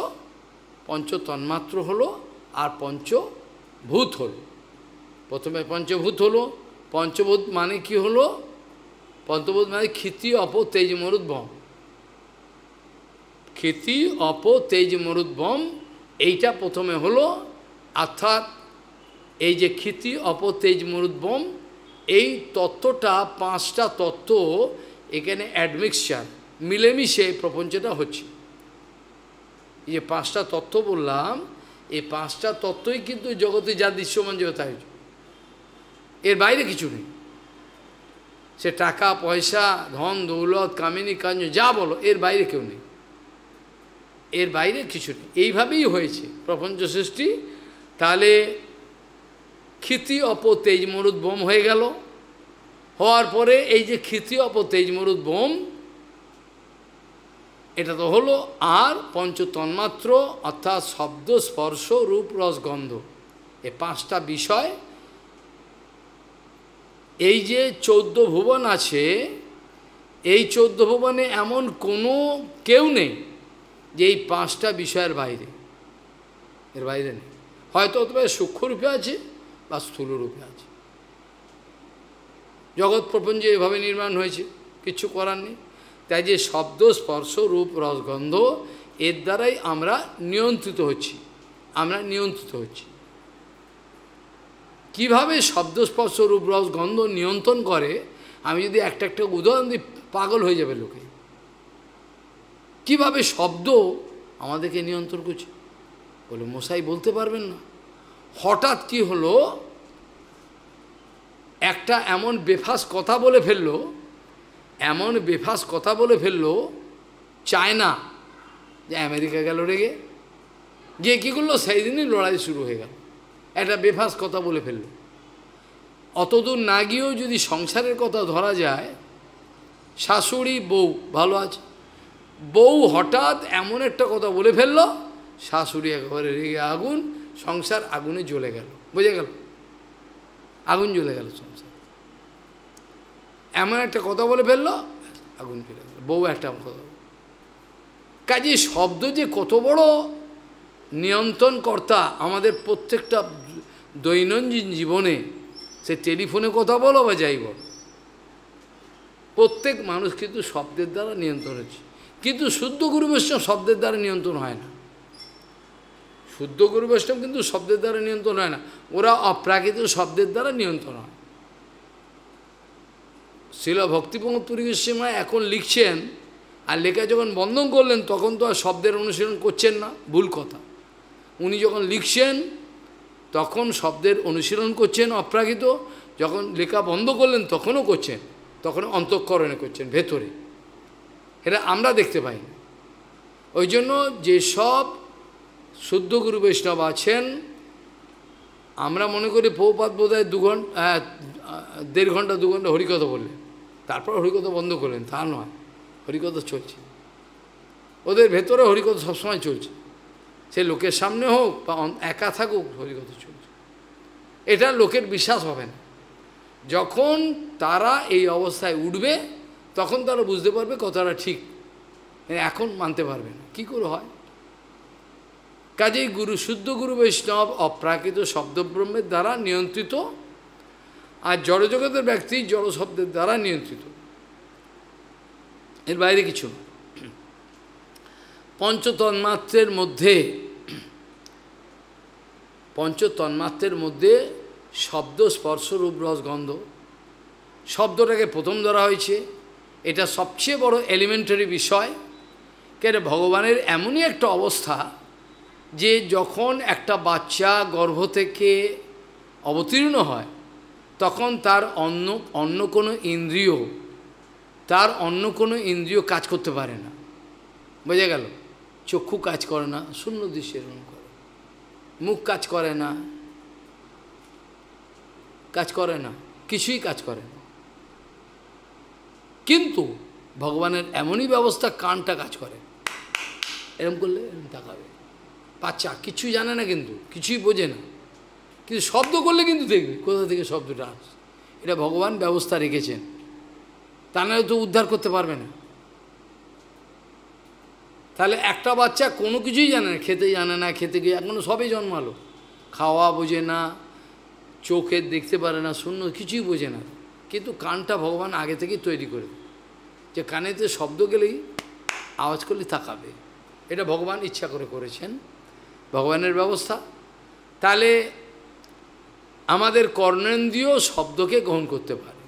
পঞ্চ তন্মাত্র হলো আর পঞ্চভূত হলো প্রথমে পঞ্চভূত হলো পঞ্চভূত মানে কি হলো পঞ্চবোধ মানে ক্ষিতি অপ তেজ মরুদ্ভম ক্ষিতি অপ তেজ মরুদ্ভম এইটা প্রথমে হলো অর্থাৎ এই যে ক্ষিতি অপ তেজ মরুদ্ভম এই তত্ত্বটা পাঁচটা তত্ত্ব এখানে অ্যাডমিক্সচার মিলেমিশে প্রপঞ্চটা হচ্ছে এই যে পাঁচটা তত্ত্ব বললাম এই পাঁচটা তত্ত্বই কিন্তু জগতে যা দৃশ্যমান জগতে এর বাইরে কিছু নেই সে টাকা পয়সা ধন দৌলত কামিনী কাঞ্জ যা বলো এর বাইরে কেউ নেই এর বাইরে কিছু নেই এইভাবেই হয়েছে প্রপঞ্চ সৃষ্টি তাহলে ক্ষিতি অপ তেজ মরুদ বোম হয়ে গেল হওয়ার পরে এই যে ক্ষিতি অপ তেজ মরুদ বোম এটা তো হলো আর পঞ্চতন্মাত্র অর্থাৎ শব্দ স্পর্শ রূপ রস গন্ধ এ পাঁচটা বিষয় এই যে চৌদ্দ ভুবন আছে এই চৌদ্দ ভুবনে এমন কোনো কেউ নেই যে এই পাঁচটা বিষয়ের বাইরে এর বাইরে নেই হয়তো তোমার সূক্ষ্মরূপে আছে বা স্থূলরূপে আছে জগৎ প্রপঞ্চ এভাবে নির্মাণ হয়েছে কিছু করার নেই তাই যে শব্দ স্পর্শ রূপ রসগন্ধ এর দ্বারাই আমরা নিয়ন্ত্রিত হচ্ছি আমরা নিয়ন্ত্রিত হচ্ছি কিভাবে শব্দস্পর্শ রূপ রস গন্ধ নিয়ন্ত্রণ করে আমি যদি একটা একটা উদাহরণ দিই পাগল হয়ে যাবে লোকে কিভাবে শব্দ আমাদেরকে নিয়ন্ত্রণ করছে বলে মশাই বলতে পারবেন না হঠাৎ কি হলো একটা এমন বেফাস কথা বলে ফেললো এমন বেফাস কথা বলে ফেললো চায়না যে আমেরিকা গেল রেগে গিয়ে কী করলো সেই দিনই লড়াই শুরু হয়ে গেল একটা বেফাস কথা বলে ফেলল অতদূর না গিয়েও যদি সংসারের কথা ধরা যায় শাশুড়ি বউ ভালো আছে বউ হঠাৎ এমন একটা কথা বলে ফেললো শাশুড়ি একেবারে রেগে আগুন সংসার আগুনে জ্বলে গেল বুঝে গেল আগুন জ্বলে গেল সংসার এমন একটা কথা বলে ফেললো আগুন ফেলে গেল বউ একটা কথা কাজে শব্দ যে কত বড় নিয়ন্ত্রণকর্তা আমাদের প্রত্যেকটা দৈনন্দিন জীবনে সে টেলিফোনে কথা বলো বা যাই বল প্রত্যেক মানুষ কিন্তু শব্দের দ্বারা নিয়ন্ত্রণ হচ্ছে কিন্তু শুদ্ধ গুরু বৈষ্ণব শব্দের দ্বারা নিয়ন্ত্রণ হয় না শুদ্ধ গুরু বৈষ্ণব কিন্তু শব্দের দ্বারা নিয়ন্ত্রণ হয় না ওরা অপ্রাকৃত শব্দের দ্বারা নিয়ন্ত্রণ হয় শিল ভক্তিপঙ্গ তুরিগীমা এখন লিখছেন আর লেখা যখন বন্ধন করলেন তখন তো আর শব্দের অনুশীলন করছেন না ভুল কথা উনি যখন লিখছেন তখন শব্দের অনুশীলন করছেন অপ্রাকৃত যখন লেখা বন্ধ করলেন তখনও করছেন তখন অন্তঃকরণে করছেন ভেতরে এটা আমরা দেখতে পাই ওই জন্য যেসব শুদ্ধ গুরু বৈষ্ণব আছেন আমরা মনে করি পৌপাত বোধ হয় দু ঘন্টা হ্যাঁ, দেড় ঘন্টা দু ঘন্টা হরিকথা বললেন তারপর হরিকথা বন্ধ করলেন তা নয় হরিকথা চলছে ওদের ভেতরে হরিকথা সবসময় চলছে সে লোকের সামনে হোক বা একা থাকুক হরিকথা চলছে এটা লোকের বিশ্বাস হবে না যখন তারা এই অবস্থায় উঠবে তখন তারা বুঝতে পারবে কথাটা ঠিক এখন মানতে পারবে না কী করে হয় কাজেই গুরু শুদ্ধ গুরু বৈষ্ণব অপ্রাকৃত শব্দব্রহ্মের দ্বারা নিয়ন্ত্রিত আর জড়জগতের ব্যক্তি জড় শব্দের দ্বারা নিয়ন্ত্রিত এর বাইরে কিছু না পঞ্চতন্মাত্রের মধ্যে পঞ্চতন্মাত্রের মধ্যে শব্দ স্পর্শ রস গন্ধ শব্দটাকে প্রথম ধরা হয়েছে এটা সবচেয়ে বড় এলিমেন্টারি বিষয় কেন ভগবানের এমনই একটা অবস্থা যে যখন একটা বাচ্চা গর্ভ থেকে অবতীর্ণ হয় তখন তার অন্য অন্য কোনো ইন্দ্রিয় তার অন্য কোনো ইন্দ্রিয় কাজ করতে পারে না বোঝা গেল চক্ষু কাজ করে না শূন্য দৃশ্যের করে মুখ কাজ করে না কাজ করে না কিছুই কাজ করে না কিন্তু ভগবানের এমনই ব্যবস্থা কানটা কাজ করে এরম করলে এরকম তাকাবে বাচ্চা কিছুই জানে না কিন্তু কিছুই বোঝে না কিন্তু শব্দ করলে কিন্তু দেখবে কোথা থেকে শব্দটা আস এটা ভগবান ব্যবস্থা রেখেছেন তা নাহলে তো উদ্ধার করতে পারবে না তাহলে একটা বাচ্চা কোনো কিছুই জানে না খেতে জানে না খেতে গিয়ে এখনো সবই জন্মালো খাওয়া বোঝে না চোখে দেখতে পারে না শূন্য কিছুই বোঝে না কিন্তু কানটা ভগবান আগে থেকেই তৈরি করে যে কানেতে শব্দ গেলেই আওয়াজ করলে থাকাবে এটা ভগবান ইচ্ছা করে করেছেন ভগবানের ব্যবস্থা তাহলে আমাদের কর্ণেন্দ্রিয় শব্দকে গ্রহণ করতে পারে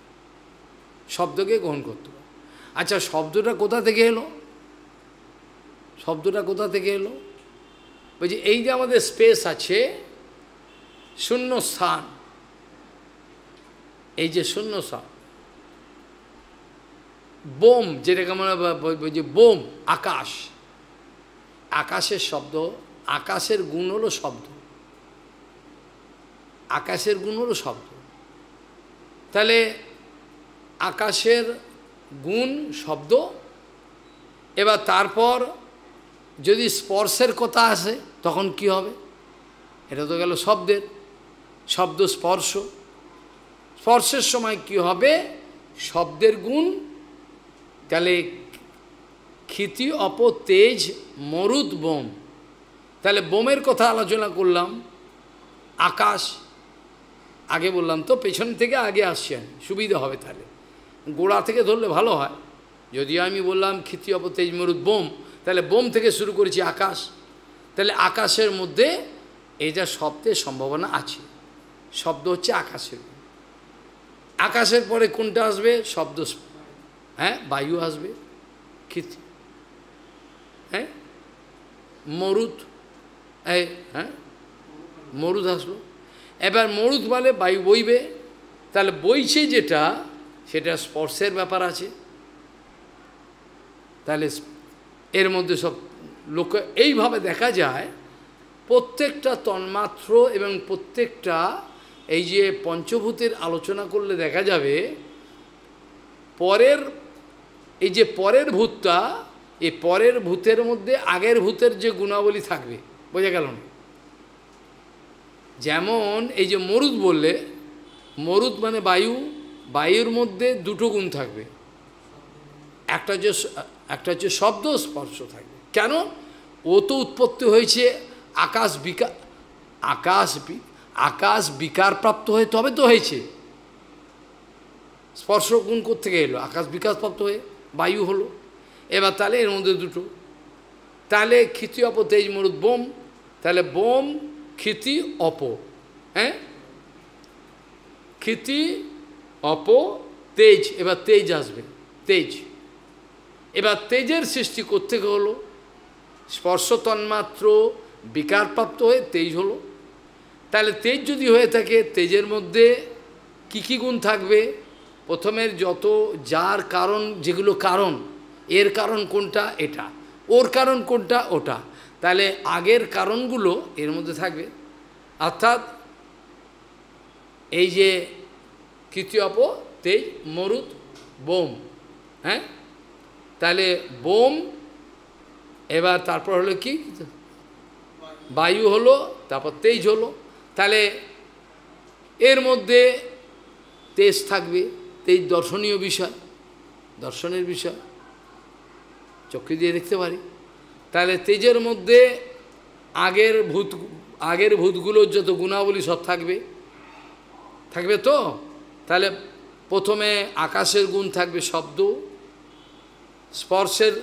শব্দকে গ্রহণ করতে পারে আচ্ছা শব্দটা কোথা থেকে এলো শব্দটা কোথা থেকে এলো বলছি এই যে আমাদের স্পেস আছে শূন্য স্থান এই যে শূন্য স্থান বোম যেটাকে আমরা যে বোম আকাশ আকাশের শব্দ আকাশের গুণ হলো শব্দ আকাশের গুণ হলো শব্দ তাহলে আকাশের গুণ শব্দ এবার তারপর যদি স্পর্শের কথা আসে তখন কি হবে এটা তো গেল শব্দের শব্দ স্পর্শ স্পর্শের সময় কি হবে শব্দের গুণ তাহলে ক্ষিতি অপ তেজ মরুদ বোম তাহলে বোমের কথা আলোচনা করলাম আকাশ আগে বললাম তো পেছন থেকে আগে আসছেন সুবিধা হবে তাহলে গোড়া থেকে ধরলে ভালো হয় যদিও আমি বললাম ক্ষিতি অপ তেজ মরুদ বোম তাহলে বোম থেকে শুরু করেছি আকাশ তাহলে আকাশের মধ্যে এই যা শব্দের সম্ভাবনা আছে শব্দ হচ্ছে আকাশের আকাশের পরে কোনটা আসবে শব্দ হ্যাঁ বায়ু আসবে ক্ষিত হ্যাঁ মরুদ হ্যাঁ মরুদ আসলো এবার মরুদ বলে বায়ু বইবে তাহলে বইছে যেটা সেটা স্পর্শের ব্যাপার আছে তাহলে এর মধ্যে সব লোক এইভাবে দেখা যায় প্রত্যেকটা তন্মাত্র এবং প্রত্যেকটা এই যে পঞ্চভূতের আলোচনা করলে দেখা যাবে পরের এই যে পরের ভূতটা এই পরের ভূতের মধ্যে আগের ভূতের যে গুণাবলী থাকবে বোঝা গেল না যেমন এই যে মরুদ বললে মরুদ মানে বায়ু বায়ুর মধ্যে দুটো গুণ থাকবে একটা যে একটা হচ্ছে শব্দ স্পর্শ থাকবে কেন ও তো উৎপত্তি হয়েছে আকাশ বিকা আকাশ আকাশ বিকার প্রাপ্ত হয়ে তবে তো হয়েছে স্পর্শ গুণ থেকে এলো আকাশ বিকাশ প্রাপ্ত হয়ে বায়ু হলো এবার তাহলে এর মধ্যে দুটো তাহলে ক্ষিতি অপ তেজ মরুদ বোম তাহলে বোম ক্ষিতি অপ হ্যাঁ ক্ষিতি অপ তেজ এবার তেজ আসবে তেজ এবার তেজের সৃষ্টি করতে হলো স্পর্শ তন্মাত্র বিকারপ্রাপ্ত হয়ে তেজ হলো তাহলে তেজ যদি হয়ে থাকে তেজের মধ্যে কি কি গুণ থাকবে প্রথমের যত যার কারণ যেগুলো কারণ এর কারণ কোনটা এটা ওর কারণ কোনটা ওটা তাহলে আগের কারণগুলো এর মধ্যে থাকবে অর্থাৎ এই যে কৃতীয়প তেজ মরুদ বোম হ্যাঁ তাহলে বোম এবার তারপর হলো কি বায়ু হলো তারপর তেজ হলো তাহলে এর মধ্যে তেজ থাকবে তেজ দর্শনীয় বিষয় দর্শনের বিষয় চক্ষু দিয়ে দেখতে পারি তাহলে তেজের মধ্যে আগের ভূত আগের ভূতগুলোর যত গুণাবলী সব থাকবে থাকবে তো তাহলে প্রথমে আকাশের গুণ থাকবে শব্দ স্পর্শের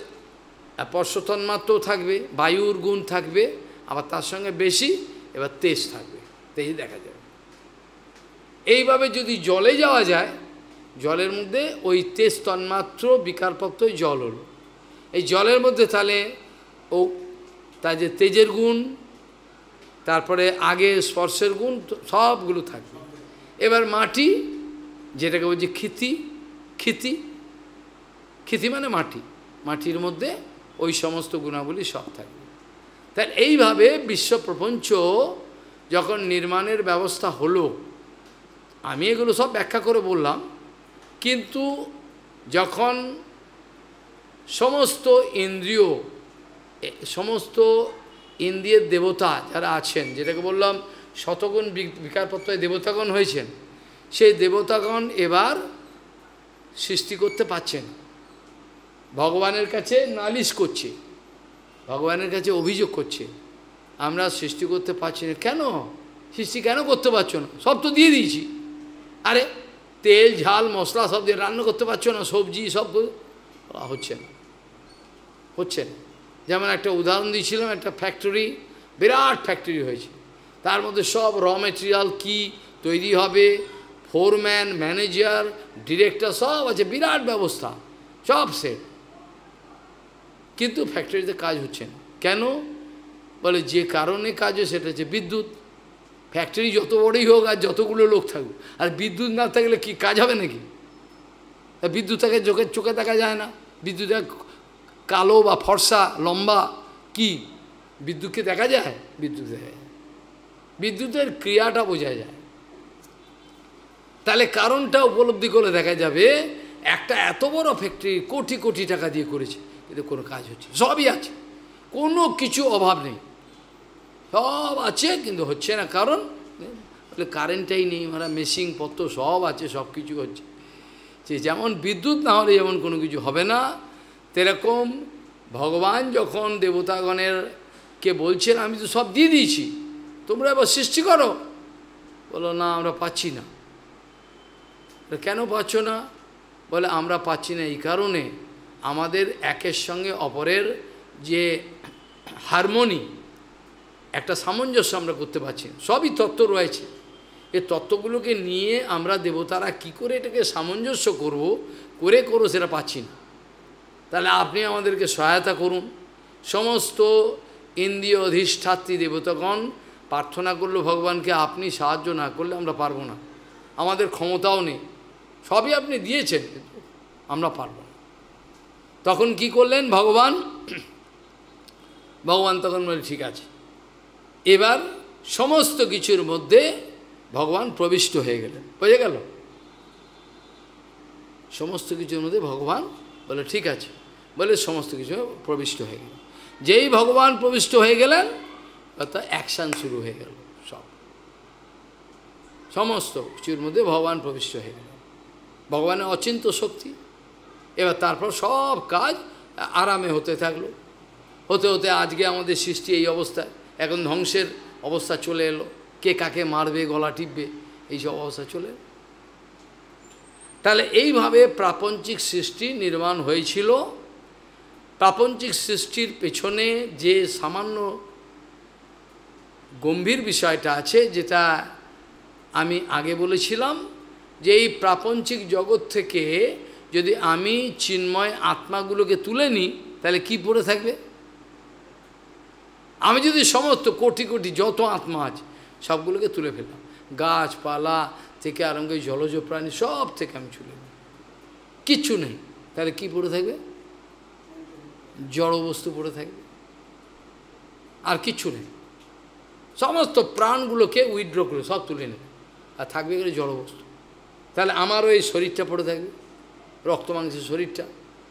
স্পর্শতন্মাত্র থাকবে বায়ুর গুণ থাকবে আবার তার সঙ্গে বেশি এবার তেজ থাকবে তেজ দেখা যাবে এইভাবে যদি জলে যাওয়া যায় জলের মধ্যে ওই তেজ তন্মাত্র বিকারপ্রাপ্ত জল হলো এই জলের মধ্যে তাহলে ও তার যে তেজের গুণ তারপরে আগে স্পর্শের গুণ সবগুলো থাকবে এবার মাটি যেটাকে বলছি ক্ষিতি ক্ষিতি ক্ষিতি মানে মাটি মাটির মধ্যে ওই সমস্ত গুণাবলী সব থাকবে তাই এইভাবে বিশ্বপ্রপঞ্চ যখন নির্মাণের ব্যবস্থা হলো আমি এগুলো সব ব্যাখ্যা করে বললাম কিন্তু যখন সমস্ত ইন্দ্রিয় সমস্ত ইন্দ্রিয়ের দেবতা যারা আছেন যেটাকে বললাম শতগুণ বিকারপত্রায় দেবতাগণ হয়েছেন সেই দেবতাগণ এবার সৃষ্টি করতে পাচ্ছেন ভগবানের কাছে নালিশ করছে ভগবানের কাছে অভিযোগ করছে আমরা সৃষ্টি করতে পারছি না কেন সৃষ্টি কেন করতে পারছো না সব তো দিয়ে দিয়েছি আরে তেল ঝাল মশলা সব দিয়ে রান্না করতে পারছো না সবজি সব হচ্ছে না হচ্ছে না যেমন একটা উদাহরণ দিয়েছিলাম একটা ফ্যাক্টরি বিরাট ফ্যাক্টরি হয়েছে তার মধ্যে সব র মেটেরিয়াল কি তৈরি হবে ফোরম্যান ম্যানেজার ডিরেক্টর সব আছে বিরাট ব্যবস্থা সব সেট কিন্তু ফ্যাক্টরিতে কাজ হচ্ছে না কেন বলে যে কারণে কাজ হয় সেটা হচ্ছে বিদ্যুৎ ফ্যাক্টরি যত বড়ই হোক আর যতগুলো লোক থাকুক আর বিদ্যুৎ না থাকলে কি কাজ হবে নাকি বিদ্যুৎ থাকে চোখে চোখে দেখা যায় না বিদ্যুৎ কালো বা ফর্সা লম্বা কি বিদ্যুৎকে দেখা যায় বিদ্যুৎ দেখা যায় বিদ্যুতের ক্রিয়াটা বোঝা যায় তাহলে কারণটা উপলব্ধি করে দেখা যাবে একটা এত বড় ফ্যাক্টরি কোটি কোটি টাকা দিয়ে করেছে এতে কোনো কাজ হচ্ছে সবই আছে কোনো কিছু অভাব নেই সব আছে কিন্তু হচ্ছে না কারণ কারেন্টটাই নেই মানে মেশিন পত্র সব আছে সব কিছু হচ্ছে যে যেমন বিদ্যুৎ না হলে যেমন কোনো কিছু হবে না তেরকম ভগবান যখন দেবতাগণের কে বলছেন আমি তো সব দিয়ে দিয়েছি তোমরা এবার সৃষ্টি করো বলো না আমরা পাচ্ছি না কেন পাচ্ছ না বলে আমরা পাচ্ছি না এই কারণে আমাদের একের সঙ্গে অপরের যে হারমোনি একটা সামঞ্জস্য আমরা করতে পারছি সবই তত্ত্ব রয়েছে এই তত্ত্বগুলোকে নিয়ে আমরা দেবতারা কি করে এটাকে সামঞ্জস্য করব করে করো সেটা পাচ্ছি না তাহলে আপনি আমাদেরকে সহায়তা করুন সমস্ত ইন্দ্রিয় অধিষ্ঠাত্রী দেবতাগণ প্রার্থনা করলো ভগবানকে আপনি সাহায্য না করলে আমরা পারবো না আমাদের ক্ষমতাও নেই সবই আপনি দিয়েছেন আমরা পারবো তখন কি করলেন ভগবান ভগবান তখন বলে ঠিক আছে এবার সমস্ত কিছুর মধ্যে ভগবান প্রবিষ্ট হয়ে গেলেন বোঝা গেল সমস্ত কিছুর মধ্যে ভগবান বলে ঠিক আছে বলে সমস্ত কিছু প্রবিষ্ট হয়ে গেল যেই ভগবান প্রবিষ্ট হয়ে গেলেন অর্থাৎ অ্যাকশান শুরু হয়ে গেল সব সমস্ত কিছুর মধ্যে ভগবান প্রবিষ্ট হয়ে গেল ভগবানের অচিন্ত শক্তি এবার তারপর সব কাজ আরামে হতে থাকলো হতে হতে আজকে আমাদের সৃষ্টি এই অবস্থায় এখন ধ্বংসের অবস্থা চলে এলো কে কাকে মারবে গলা টিপবে এইসব অবস্থা চলে তাহলে এইভাবে প্রাপঞ্চিক সৃষ্টি নির্মাণ হয়েছিল প্রাপঞ্চিক সৃষ্টির পেছনে যে সামান্য গম্ভীর বিষয়টা আছে যেটা আমি আগে বলেছিলাম যে এই প্রাপঞ্চিক জগৎ থেকে যদি আমি চিন্ময় আত্মাগুলোকে তুলে নিই তাহলে কি পড়ে থাকবে আমি যদি সমস্ত কোটি কোটি যত আত্মা আছে সবগুলোকে তুলে ফেললাম গাছপালা থেকে আরম্ভ জলজ প্রাণী সব থেকে আমি চলে কিচ্ছু নেই তাহলে কি পড়ে থাকবে জড় বস্তু পড়ে থাকবে আর কিচ্ছু নেই সমস্ত প্রাণগুলোকে উইথড্র করে সব তুলে নেবে আর থাকবে এগুলো জড়বস্তু তাহলে আমারও এই শরীরটা পড়ে থাকবে রক্ত মাংসের শরীরটা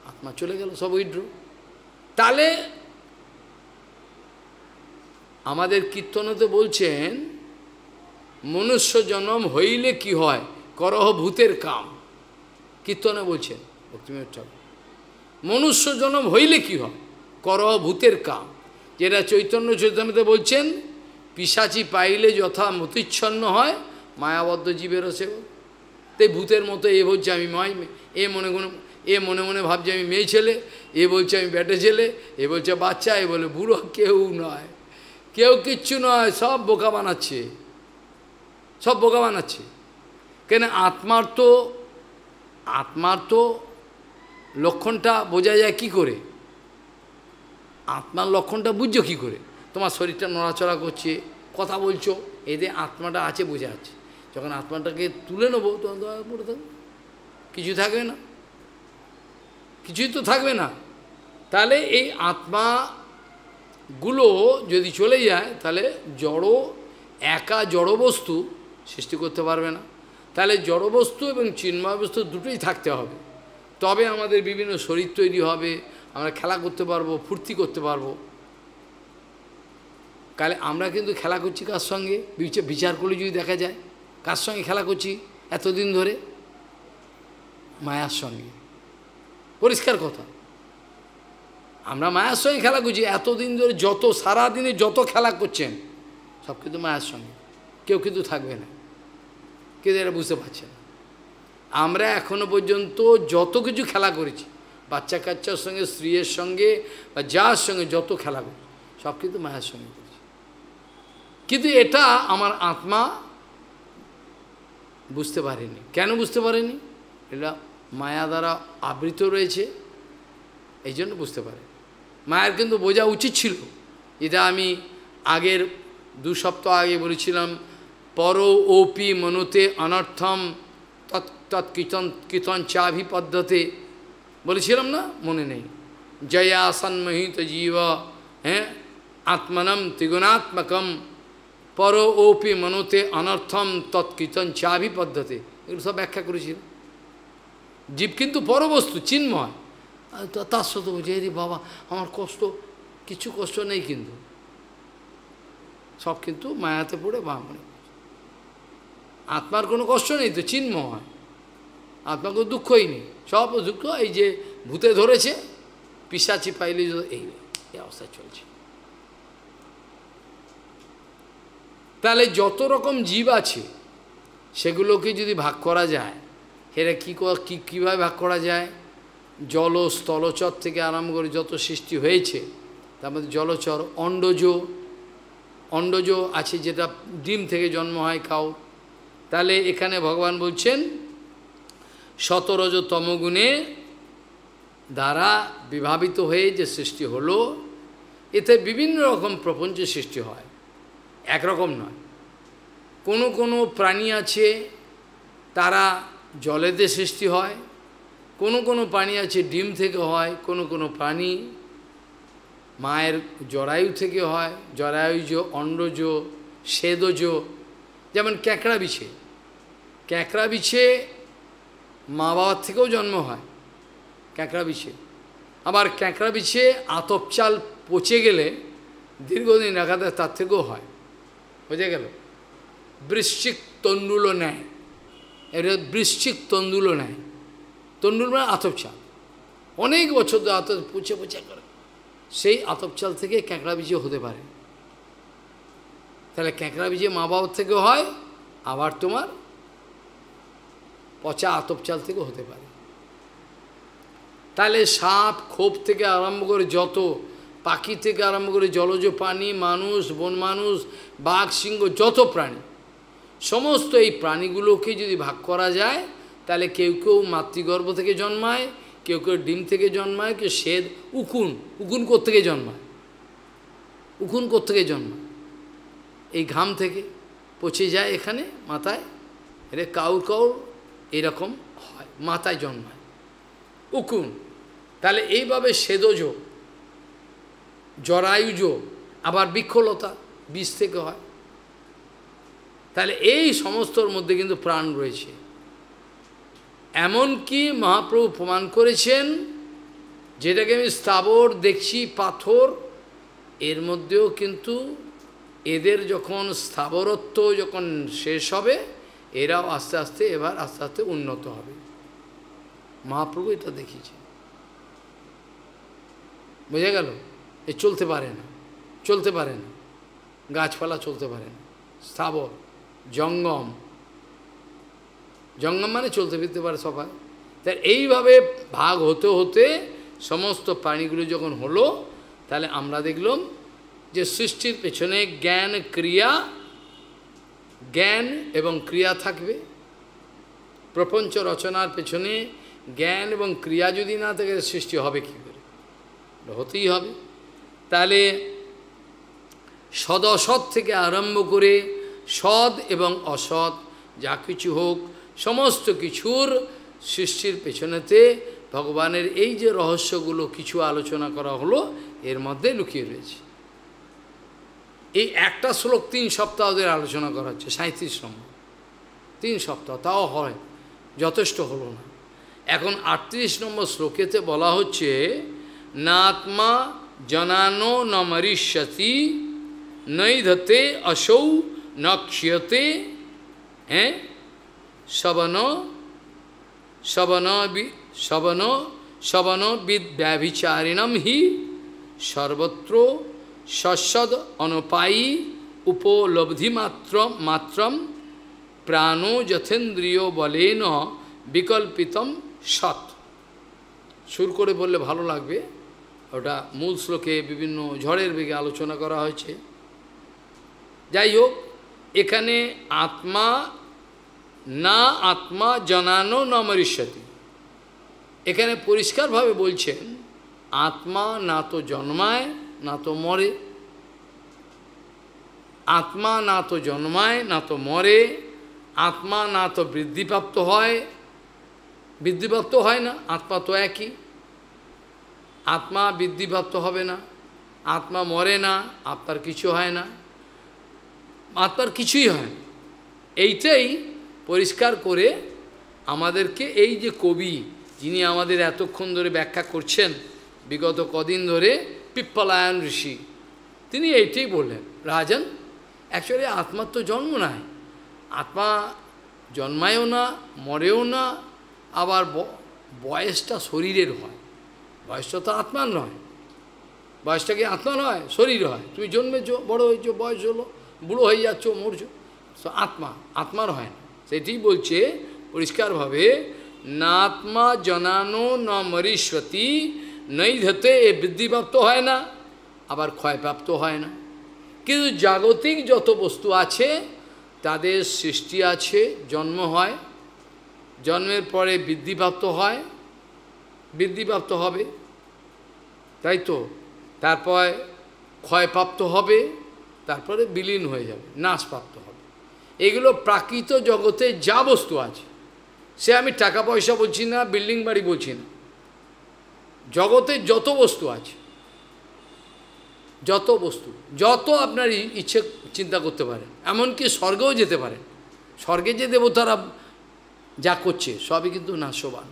আত্মা চলে গেল সব উইড্র তালে আমাদের কীর্তনে তো বলছেন মনুষ্য জন্ম হইলে কি হয় করহ ভূতের কাম কীর্তনে বলছেন ভক্তিমের ঠাকুর মনুষ্য জন্ম হইলে কি হয় করহ ভূতের কাম যেটা চৈতন্য চৈতন্যতে বলছেন পিসাচি পাইলে যথা মতিচ্ছন্ন হয় মায়াবদ্ধ জীবেরও সেবক তাই ভূতের মতো এ বলছে আমি মাই এ মনে কোনো এ মনে মনে ভাবছে আমি মেয়ে ছেলে এ বলছে আমি ব্যাটে ছেলে এ বলছে বাচ্চা এ বলে বুড়ো কেউ নয় কেউ কিচ্ছু নয় সব বোকা বানাচ্ছে সব বোকা বানাচ্ছে কেন আত্মার তো আত্মার তো লক্ষণটা বোঝা যায় কি করে আত্মার লক্ষণটা বুঝছো কী করে তোমার শরীরটা নড়াচড়া করছে কথা বলছো এতে আত্মাটা আছে বোঝা আছে যখন আত্মাটাকে তুলে নেবো তখন তো পড়ে থাকবে কিছু থাকবে না কিছুই তো থাকবে না তাহলে এই আত্মাগুলো যদি চলে যায় তাহলে জড় একা জড়বস্তু সৃষ্টি করতে পারবে না তাহলে জড়বস্তু এবং চিন্ময় বস্তু দুটোই থাকতে হবে তবে আমাদের বিভিন্ন শরীর তৈরি হবে আমরা খেলা করতে পারবো ফুর্তি করতে পারবো কালে আমরা কিন্তু খেলা করছি কার সঙ্গে বিচার করলে যদি দেখা যায় কার সঙ্গে খেলা করছি এতদিন ধরে মায়ার সঙ্গে পরিষ্কার কথা আমরা মায়ের সঙ্গে খেলা করছি এতদিন ধরে যত সারা দিনে যত খেলা করছেন সব কিন্তু মায়ের সঙ্গে কেউ কিন্তু থাকবে না কিন্তু এটা বুঝতে পারছে না আমরা এখনো পর্যন্ত যত কিছু খেলা করেছি বাচ্চা কাচ্চার সঙ্গে স্ত্রীর সঙ্গে বা যার সঙ্গে যত খেলা করছি সব কিন্তু মায়ের সঙ্গে করেছি কিন্তু এটা আমার আত্মা বুঝতে পারেনি কেন বুঝতে পারেনি এটা মায়া দ্বারা আবৃত রয়েছে এই জন্য বুঝতে পারে মায়ের কিন্তু বোঝা উচিত ছিল এটা আমি আগের দু সপ্তাহ আগে বলেছিলাম পর ওপি মনুতে অনর্থম তৎ তৎকীর্তন কীর্তন চাভি পদ্ধতে বলেছিলাম না মনে নেই জয়া সন্মহিত জীব হ্যাঁ আত্মনম ত্রিগুণাত্মকম পর ওপি মনোতে অনর্থম তৎকীর্তন চাভি পদ্ধতি এগুলো সব ব্যাখ্যা করেছিল জীব কিন্তু পরবস্তু চিন্ময় তার সত্য বুঝে বাবা আমার কষ্ট কিছু কষ্ট নেই কিন্তু সব কিন্তু মায়াতে পড়ে বা মনে আত্মার কোনো কষ্ট নেই তো চিন্ময় আত্মার কোনো দুঃখই নেই সব দুঃখ এই যে ভূতে ধরেছে পিসাচি পাইলে এই অবস্থা চলছে তাহলে যত রকম জীব আছে সেগুলোকে যদি ভাগ করা যায় এরা কী কী কীভাবে ভাগ করা যায় জল স্থলচর থেকে আরম্ভ করে যত সৃষ্টি হয়েছে তার মধ্যে জলচর অন্ডজ অন্ডজ আছে যেটা ডিম থেকে জন্ম হয় কাউ তাহলে এখানে ভগবান বলছেন শতরজ তমগুণে দ্বারা বিভাবিত হয়ে যে সৃষ্টি হলো এতে বিভিন্ন রকম প্রপঞ্চ সৃষ্টি হয় একরকম নয় কোনো কোনো প্রাণী আছে তারা জলেতে সৃষ্টি হয় কোনো কোনো প্রাণী আছে ডিম থেকে হয় কোনো কোনো প্রাণী মায়ের জরায়ু থেকে হয় জরায়ুজ অন্ডজ সেদজ যেমন ক্যাঁকড়া বিছে ক্যাঁকড়া বিছে মা বাবার থেকেও জন্ম হয় ক্যাঁকড়া বিছে আবার ক্যাঁকড়া বিছে আতপচাল পচে গেলে দীর্ঘদিন রাখাতে তার থেকেও হয় বোঝা গেল বৃশ্চিক তণ্ডুলও নেয় এটা বৃশ্চিক তণ্ডুলও নেয় তন্ডুল মানে আতপচাল অনেক বছর ধরে আত পুছে পুছে করে সেই আতপচাল থেকে ক্যাঁকড়া বীজে হতে পারে তাহলে ক্যাঁকড়া বীজে মা বাবার থেকে হয় আবার তোমার পচা আতপচাল থেকে হতে পারে তাহলে সাপ ক্ষোভ থেকে আরম্ভ করে যত পাখি থেকে আরম্ভ করে জলজ প্রাণী মানুষ বন মানুষ বাঘ সিংহ যত প্রাণী সমস্ত এই প্রাণীগুলোকে যদি ভাগ করা যায় তাহলে কেউ কেউ মাতৃগর্ভ থেকে জন্মায় কেউ কেউ ডিম থেকে জন্মায় কেউ সেদ উকুন উকুন থেকে জন্মায় উকুন থেকে জন্মায় এই ঘাম থেকে পচে যায় এখানে মাথায় এর কাউর কাউর এরকম হয় মাথায় জন্মায় উকুন তাহলে এইভাবে সেদজ জরায়ুজ আবার বৃক্ষলতা বিষ থেকে হয় তাহলে এই সমস্তর মধ্যে কিন্তু প্রাণ রয়েছে এমনকি মহাপ্রভু প্রমাণ করেছেন যেটাকে আমি স্থাবর দেখছি পাথর এর মধ্যেও কিন্তু এদের যখন স্থাবরত্ব যখন শেষ হবে এরাও আস্তে আস্তে এবার আস্তে আস্তে উন্নত হবে মহাপ্রভু এটা দেখিয়েছে বোঝা গেল এ চলতে পারে না চলতে পারে না গাছপালা চলতে পারে স্থাবর জঙ্গম জঙ্গম মানে চলতে ফিরতে পারে সবাই তার এইভাবে ভাগ হতে হতে সমস্ত প্রাণীগুলো যখন হলো তাহলে আমরা দেখলাম যে সৃষ্টির পেছনে জ্ঞান ক্রিয়া জ্ঞান এবং ক্রিয়া থাকবে প্রপঞ্চ রচনার পেছনে জ্ঞান এবং ক্রিয়া যদি না থাকে সৃষ্টি হবে কী করে হতেই হবে তাহলে সদসৎ থেকে আরম্ভ করে সৎ এবং অসৎ যা কিছু হোক সমস্ত কিছুর সৃষ্টির পেছনেতে ভগবানের এই যে রহস্যগুলো কিছু আলোচনা করা হলো এর মধ্যে লুকিয়ে রয়েছে এই একটা শ্লোক তিন সপ্তাহ ওদের আলোচনা করা হচ্ছে সাঁত্রিশ নম্বর তিন সপ্তাহ তাও হয় যথেষ্ট হলো না এখন আটত্রিশ নম্বর শ্লোকেতে বলা হচ্ছে নাত্মা জনানো নমরিষ্যতি নৈধতে অসৌ নক্ষ্যতে হ্যাঁ শবন শবন শবন শবন বিদ্যাভিচারিণম হি সর্বত্র সসদ অনপায়ী উপলব্ধিমাত্র মাত্রম প্রাণ যথেন্দ্রিয় বলেন বিকল্পিত সৎ সুর করে বললে ভালো লাগবে ওটা মূল শ্লোকে বিভিন্ন ঝড়ের বেগে আলোচনা করা হয়েছে যাই হোক এখানে আত্মা না আত্মা জনানো মরিষ্যতি এখানে পরিষ্কারভাবে বলছেন আত্মা না তো জন্মায় না তো মরে আত্মা না তো জন্মায় না তো মরে আত্মা না তো বৃদ্ধিপ্রাপ্ত হয় বৃদ্ধিপ্রাপ্ত হয় না আত্মা তো একই আত্মা বৃদ্ধিপ্রাপ্ত হবে না আত্মা মরে না আত্মার কিছু হয় না আত্মার কিছুই হয় এইটাই পরিষ্কার করে আমাদেরকে এই যে কবি যিনি আমাদের এতক্ষণ ধরে ব্যাখ্যা করছেন বিগত কদিন ধরে পিপ্পলায়ন ঋষি তিনি এইটাই বললেন রাজন অ্যাকচুয়ালি আত্মার তো জন্ম নাই আত্মা জন্মায়ও না মরেও না আবার বয়সটা শরীরের হয় বয়সটা তো আত্মার নয় বয়সটা কি আত্মা নয় শরীর হয় তুমি জন্মে বড় হয়েছো বয়স হলো বুড়ো হয়ে যাচ্ছ মরছ সো আত্মা আত্মার হয় না সেটি বলছে পরিষ্কারভাবে নাত্মা জনানো ন মরিষ্বতী নই ধতে এ বৃদ্ধিপ্রাপ্ত হয় না আবার ক্ষয়প্রাপ্ত হয় না কিন্তু জাগতিক যত বস্তু আছে তাদের সৃষ্টি আছে জন্ম হয় জন্মের পরে বৃদ্ধিপ্রাপ্ত হয় বৃদ্ধিপ্রাপ্ত হবে তাই তো তারপর ক্ষয়প্রাপ্ত হবে তারপরে বিলীন হয়ে যাবে নাশপ্রাপ্ত হবে এগুলো প্রাকৃত জগতে যা বস্তু আছে সে আমি টাকা পয়সা বলছি না বিল্ডিং বাড়ি বলছি না জগতে যত বস্তু আছে যত বস্তু যত আপনার ইচ্ছে চিন্তা করতে পারেন এমনকি স্বর্গেও যেতে পারেন স্বর্গে যে দেবতারা যা করছে সবই কিন্তু নাশবান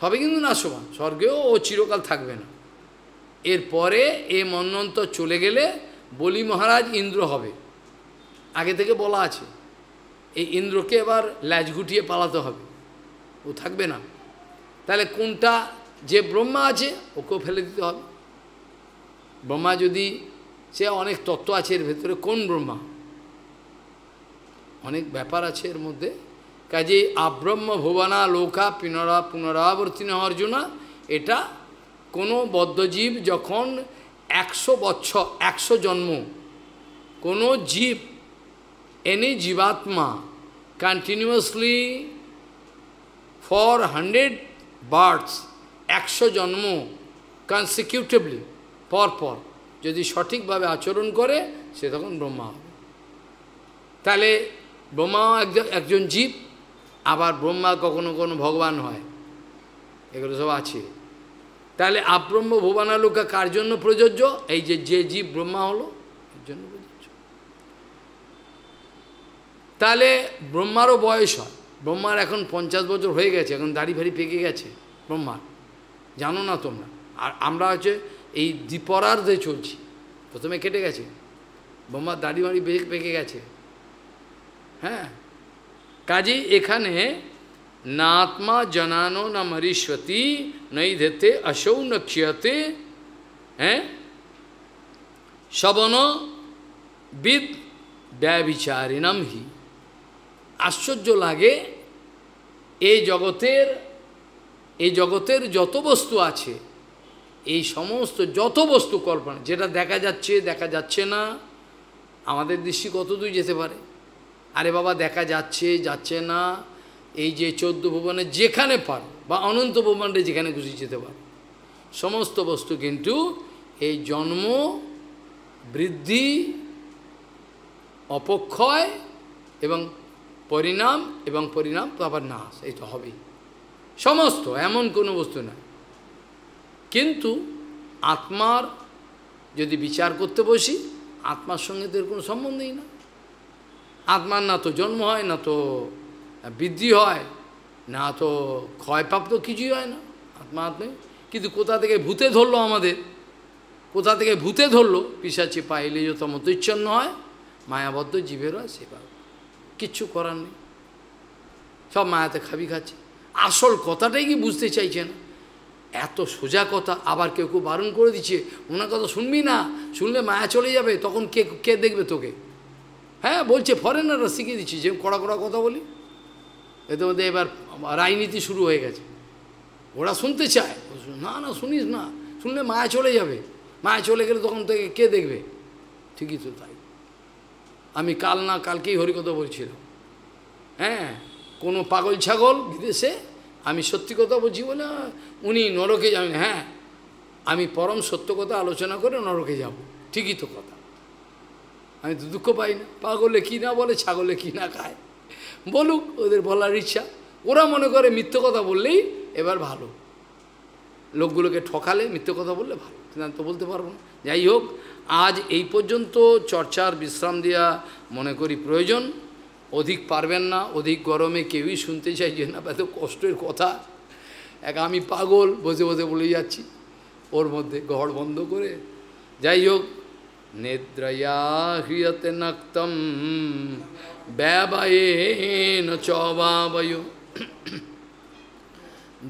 সবই কিন্তু নাশবান স্বর্গেও ও চিরকাল থাকবে না এরপরে এ মন্বন্তর চলে গেলে বলি মহারাজ ইন্দ্র হবে আগে থেকে বলা আছে এই ইন্দ্রকে এবার ল্যাজ গুটিয়ে পালাতে হবে ও থাকবে না তাহলে কোনটা যে ব্রহ্মা আছে ওকেও ফেলে দিতে হবে ব্রহ্মা যদি সে অনেক তত্ত্ব আছে এর ভেতরে কোন ব্রহ্মা অনেক ব্যাপার আছে এর মধ্যে কাজে আব্রহ্ম ভুবনা লোকা পুনরা পুনরাবর্তিন অর্জুনা এটা কোনো বদ্ধজীব যখন একশো বছর একশো জন্ম কোনো জীব এনি জীবাত্মা কন্টিনিউয়াসলি ফর হান্ড্রেড বার্থস একশো জন্ম কনসিকিউটিভলি পরপর যদি সঠিকভাবে আচরণ করে সে তখন ব্রহ্মা হবে তাহলে ব্রহ্মা একজন একজন জীব আবার ব্রহ্মা কখনো কোনো ভগবান হয় এগুলো সব আছে তাহলে আব্রহ্ম ভুবানালুকা কার জন্য প্রযোজ্য এই যে যে জীব ব্রহ্মা হলো এর জন্য প্রযোজ্য তাহলে ব্রহ্মারও বয়স হয় ব্রহ্মার এখন পঞ্চাশ বছর হয়ে গেছে এখন দাড়ি ফাড়ি পেকে গেছে ব্রহ্মার জানো না তোমরা আর আমরা হচ্ছে এই দ্বিপরার্ধে চলছি প্রথমে কেটে গেছে ব্রহ্মার দাড়ি মাড়ি পেকে গেছে হ্যাঁ কাজী এখানে नात्मा जनानो न मरीश्वती नहीं देते अशो न क्षयते हैं शवनो विद ব্যবিচারিণাম হি আশ্চর্য লাগে এই জগতের এই জগতের যত বস্তু আছে এই সমস্ত যত বস্তু কল্পনা যেটা দেখা যাচ্ছে দেখা যাচ্ছে না আমাদের দৃষ্টি কত দূর যেতে পারে আরে বাবা দেখা যাচ্ছে যাচ্ছে না এই যে চোদ্দ ভুবনে যেখানে পার বা অনন্ত ব্রহ্মাণ্ডে যেখানে খুশি যেতে পার সমস্ত বস্তু কিন্তু এই জন্ম বৃদ্ধি অপক্ষয় এবং পরিণাম এবং পরিণাম আবার না এই তো হবেই সমস্ত এমন কোনো বস্তু না কিন্তু আত্মার যদি বিচার করতে বসি আত্মার সঙ্গে তো এর কোনো সম্বন্ধই না আত্মার না তো জন্ম হয় না তো বৃদ্ধি হয় না তো ক্ষয়প্রাপ্ত কিছুই হয় না আত্মা আত্মে কিন্তু কোথা থেকে ভূতে ধরলো আমাদের কোথা থেকে ভূতে ধরলো পিসাচি পাইলে যত মতচ্ছন্ন হয় মায়াবদ্ধ জীবের হয় সে কিচ্ছু করার নেই সব মায়াতে খাবি খাচ্ছে আসল কথাটাই কি বুঝতে চাইছে না এত সোজা কথা আবার কেউ কেউ বারণ করে দিচ্ছে ওনার কথা শুনবি না শুনলে মায়া চলে যাবে তখন কে কে দেখবে তোকে হ্যাঁ বলছে ফরেনাররা শিখিয়ে দিচ্ছি যে কড়া কড়া কথা বলি এদের মধ্যে এবার রাজনীতি শুরু হয়ে গেছে ওরা শুনতে চায় না না শুনিস না শুনলে মায়া চলে যাবে মায়া চলে গেলে তখন থেকে কে দেখবে ঠিকই তো তাই আমি কাল না কালকেই হরিকথা বলছিলাম হ্যাঁ কোনো পাগল ছাগল বিদেশে আমি সত্যি কথা বলছি বলে উনি নরকে যাবেন হ্যাঁ আমি পরম সত্য কথা আলোচনা করে নরকে যাব ঠিকই তো কথা আমি তো দুঃখ পাই না পাগলে কী না বলে ছাগলে কী না খায় বলুক ওদের বলার ইচ্ছা ওরা মনে করে মিথ্য কথা বললেই এবার ভালো লোকগুলোকে ঠকালে মিথ্য কথা বললে ভালো আমি তো বলতে পারবো না যাই হোক আজ এই পর্যন্ত চর্চার বিশ্রাম দেওয়া মনে করি প্রয়োজন অধিক পারবেন না অধিক গরমে কেউই শুনতে চাইছে না এত কষ্টের কথা এক আমি পাগল বসে বসে বলে যাচ্ছি ওর মধ্যে ঘর বন্ধ করে যাই হোক নিদ্রয়া হ্রিয়তে নক্তম ব্যবায়েন চবাবয়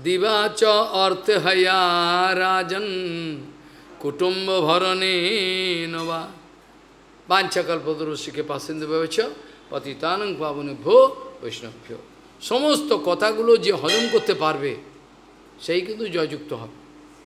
দিবা চ অর্থ হয়া রাজন কুটুম্ব ভরণে নবা বাঞ্ছাকল্পদর্শীকে পাসেন্দু ব্যবছ পতিতানং ভো বৈষ্ণভ্য সমস্ত কথাগুলো যে হজম করতে পারবে সেই কিন্তু জয়যুক্ত হবে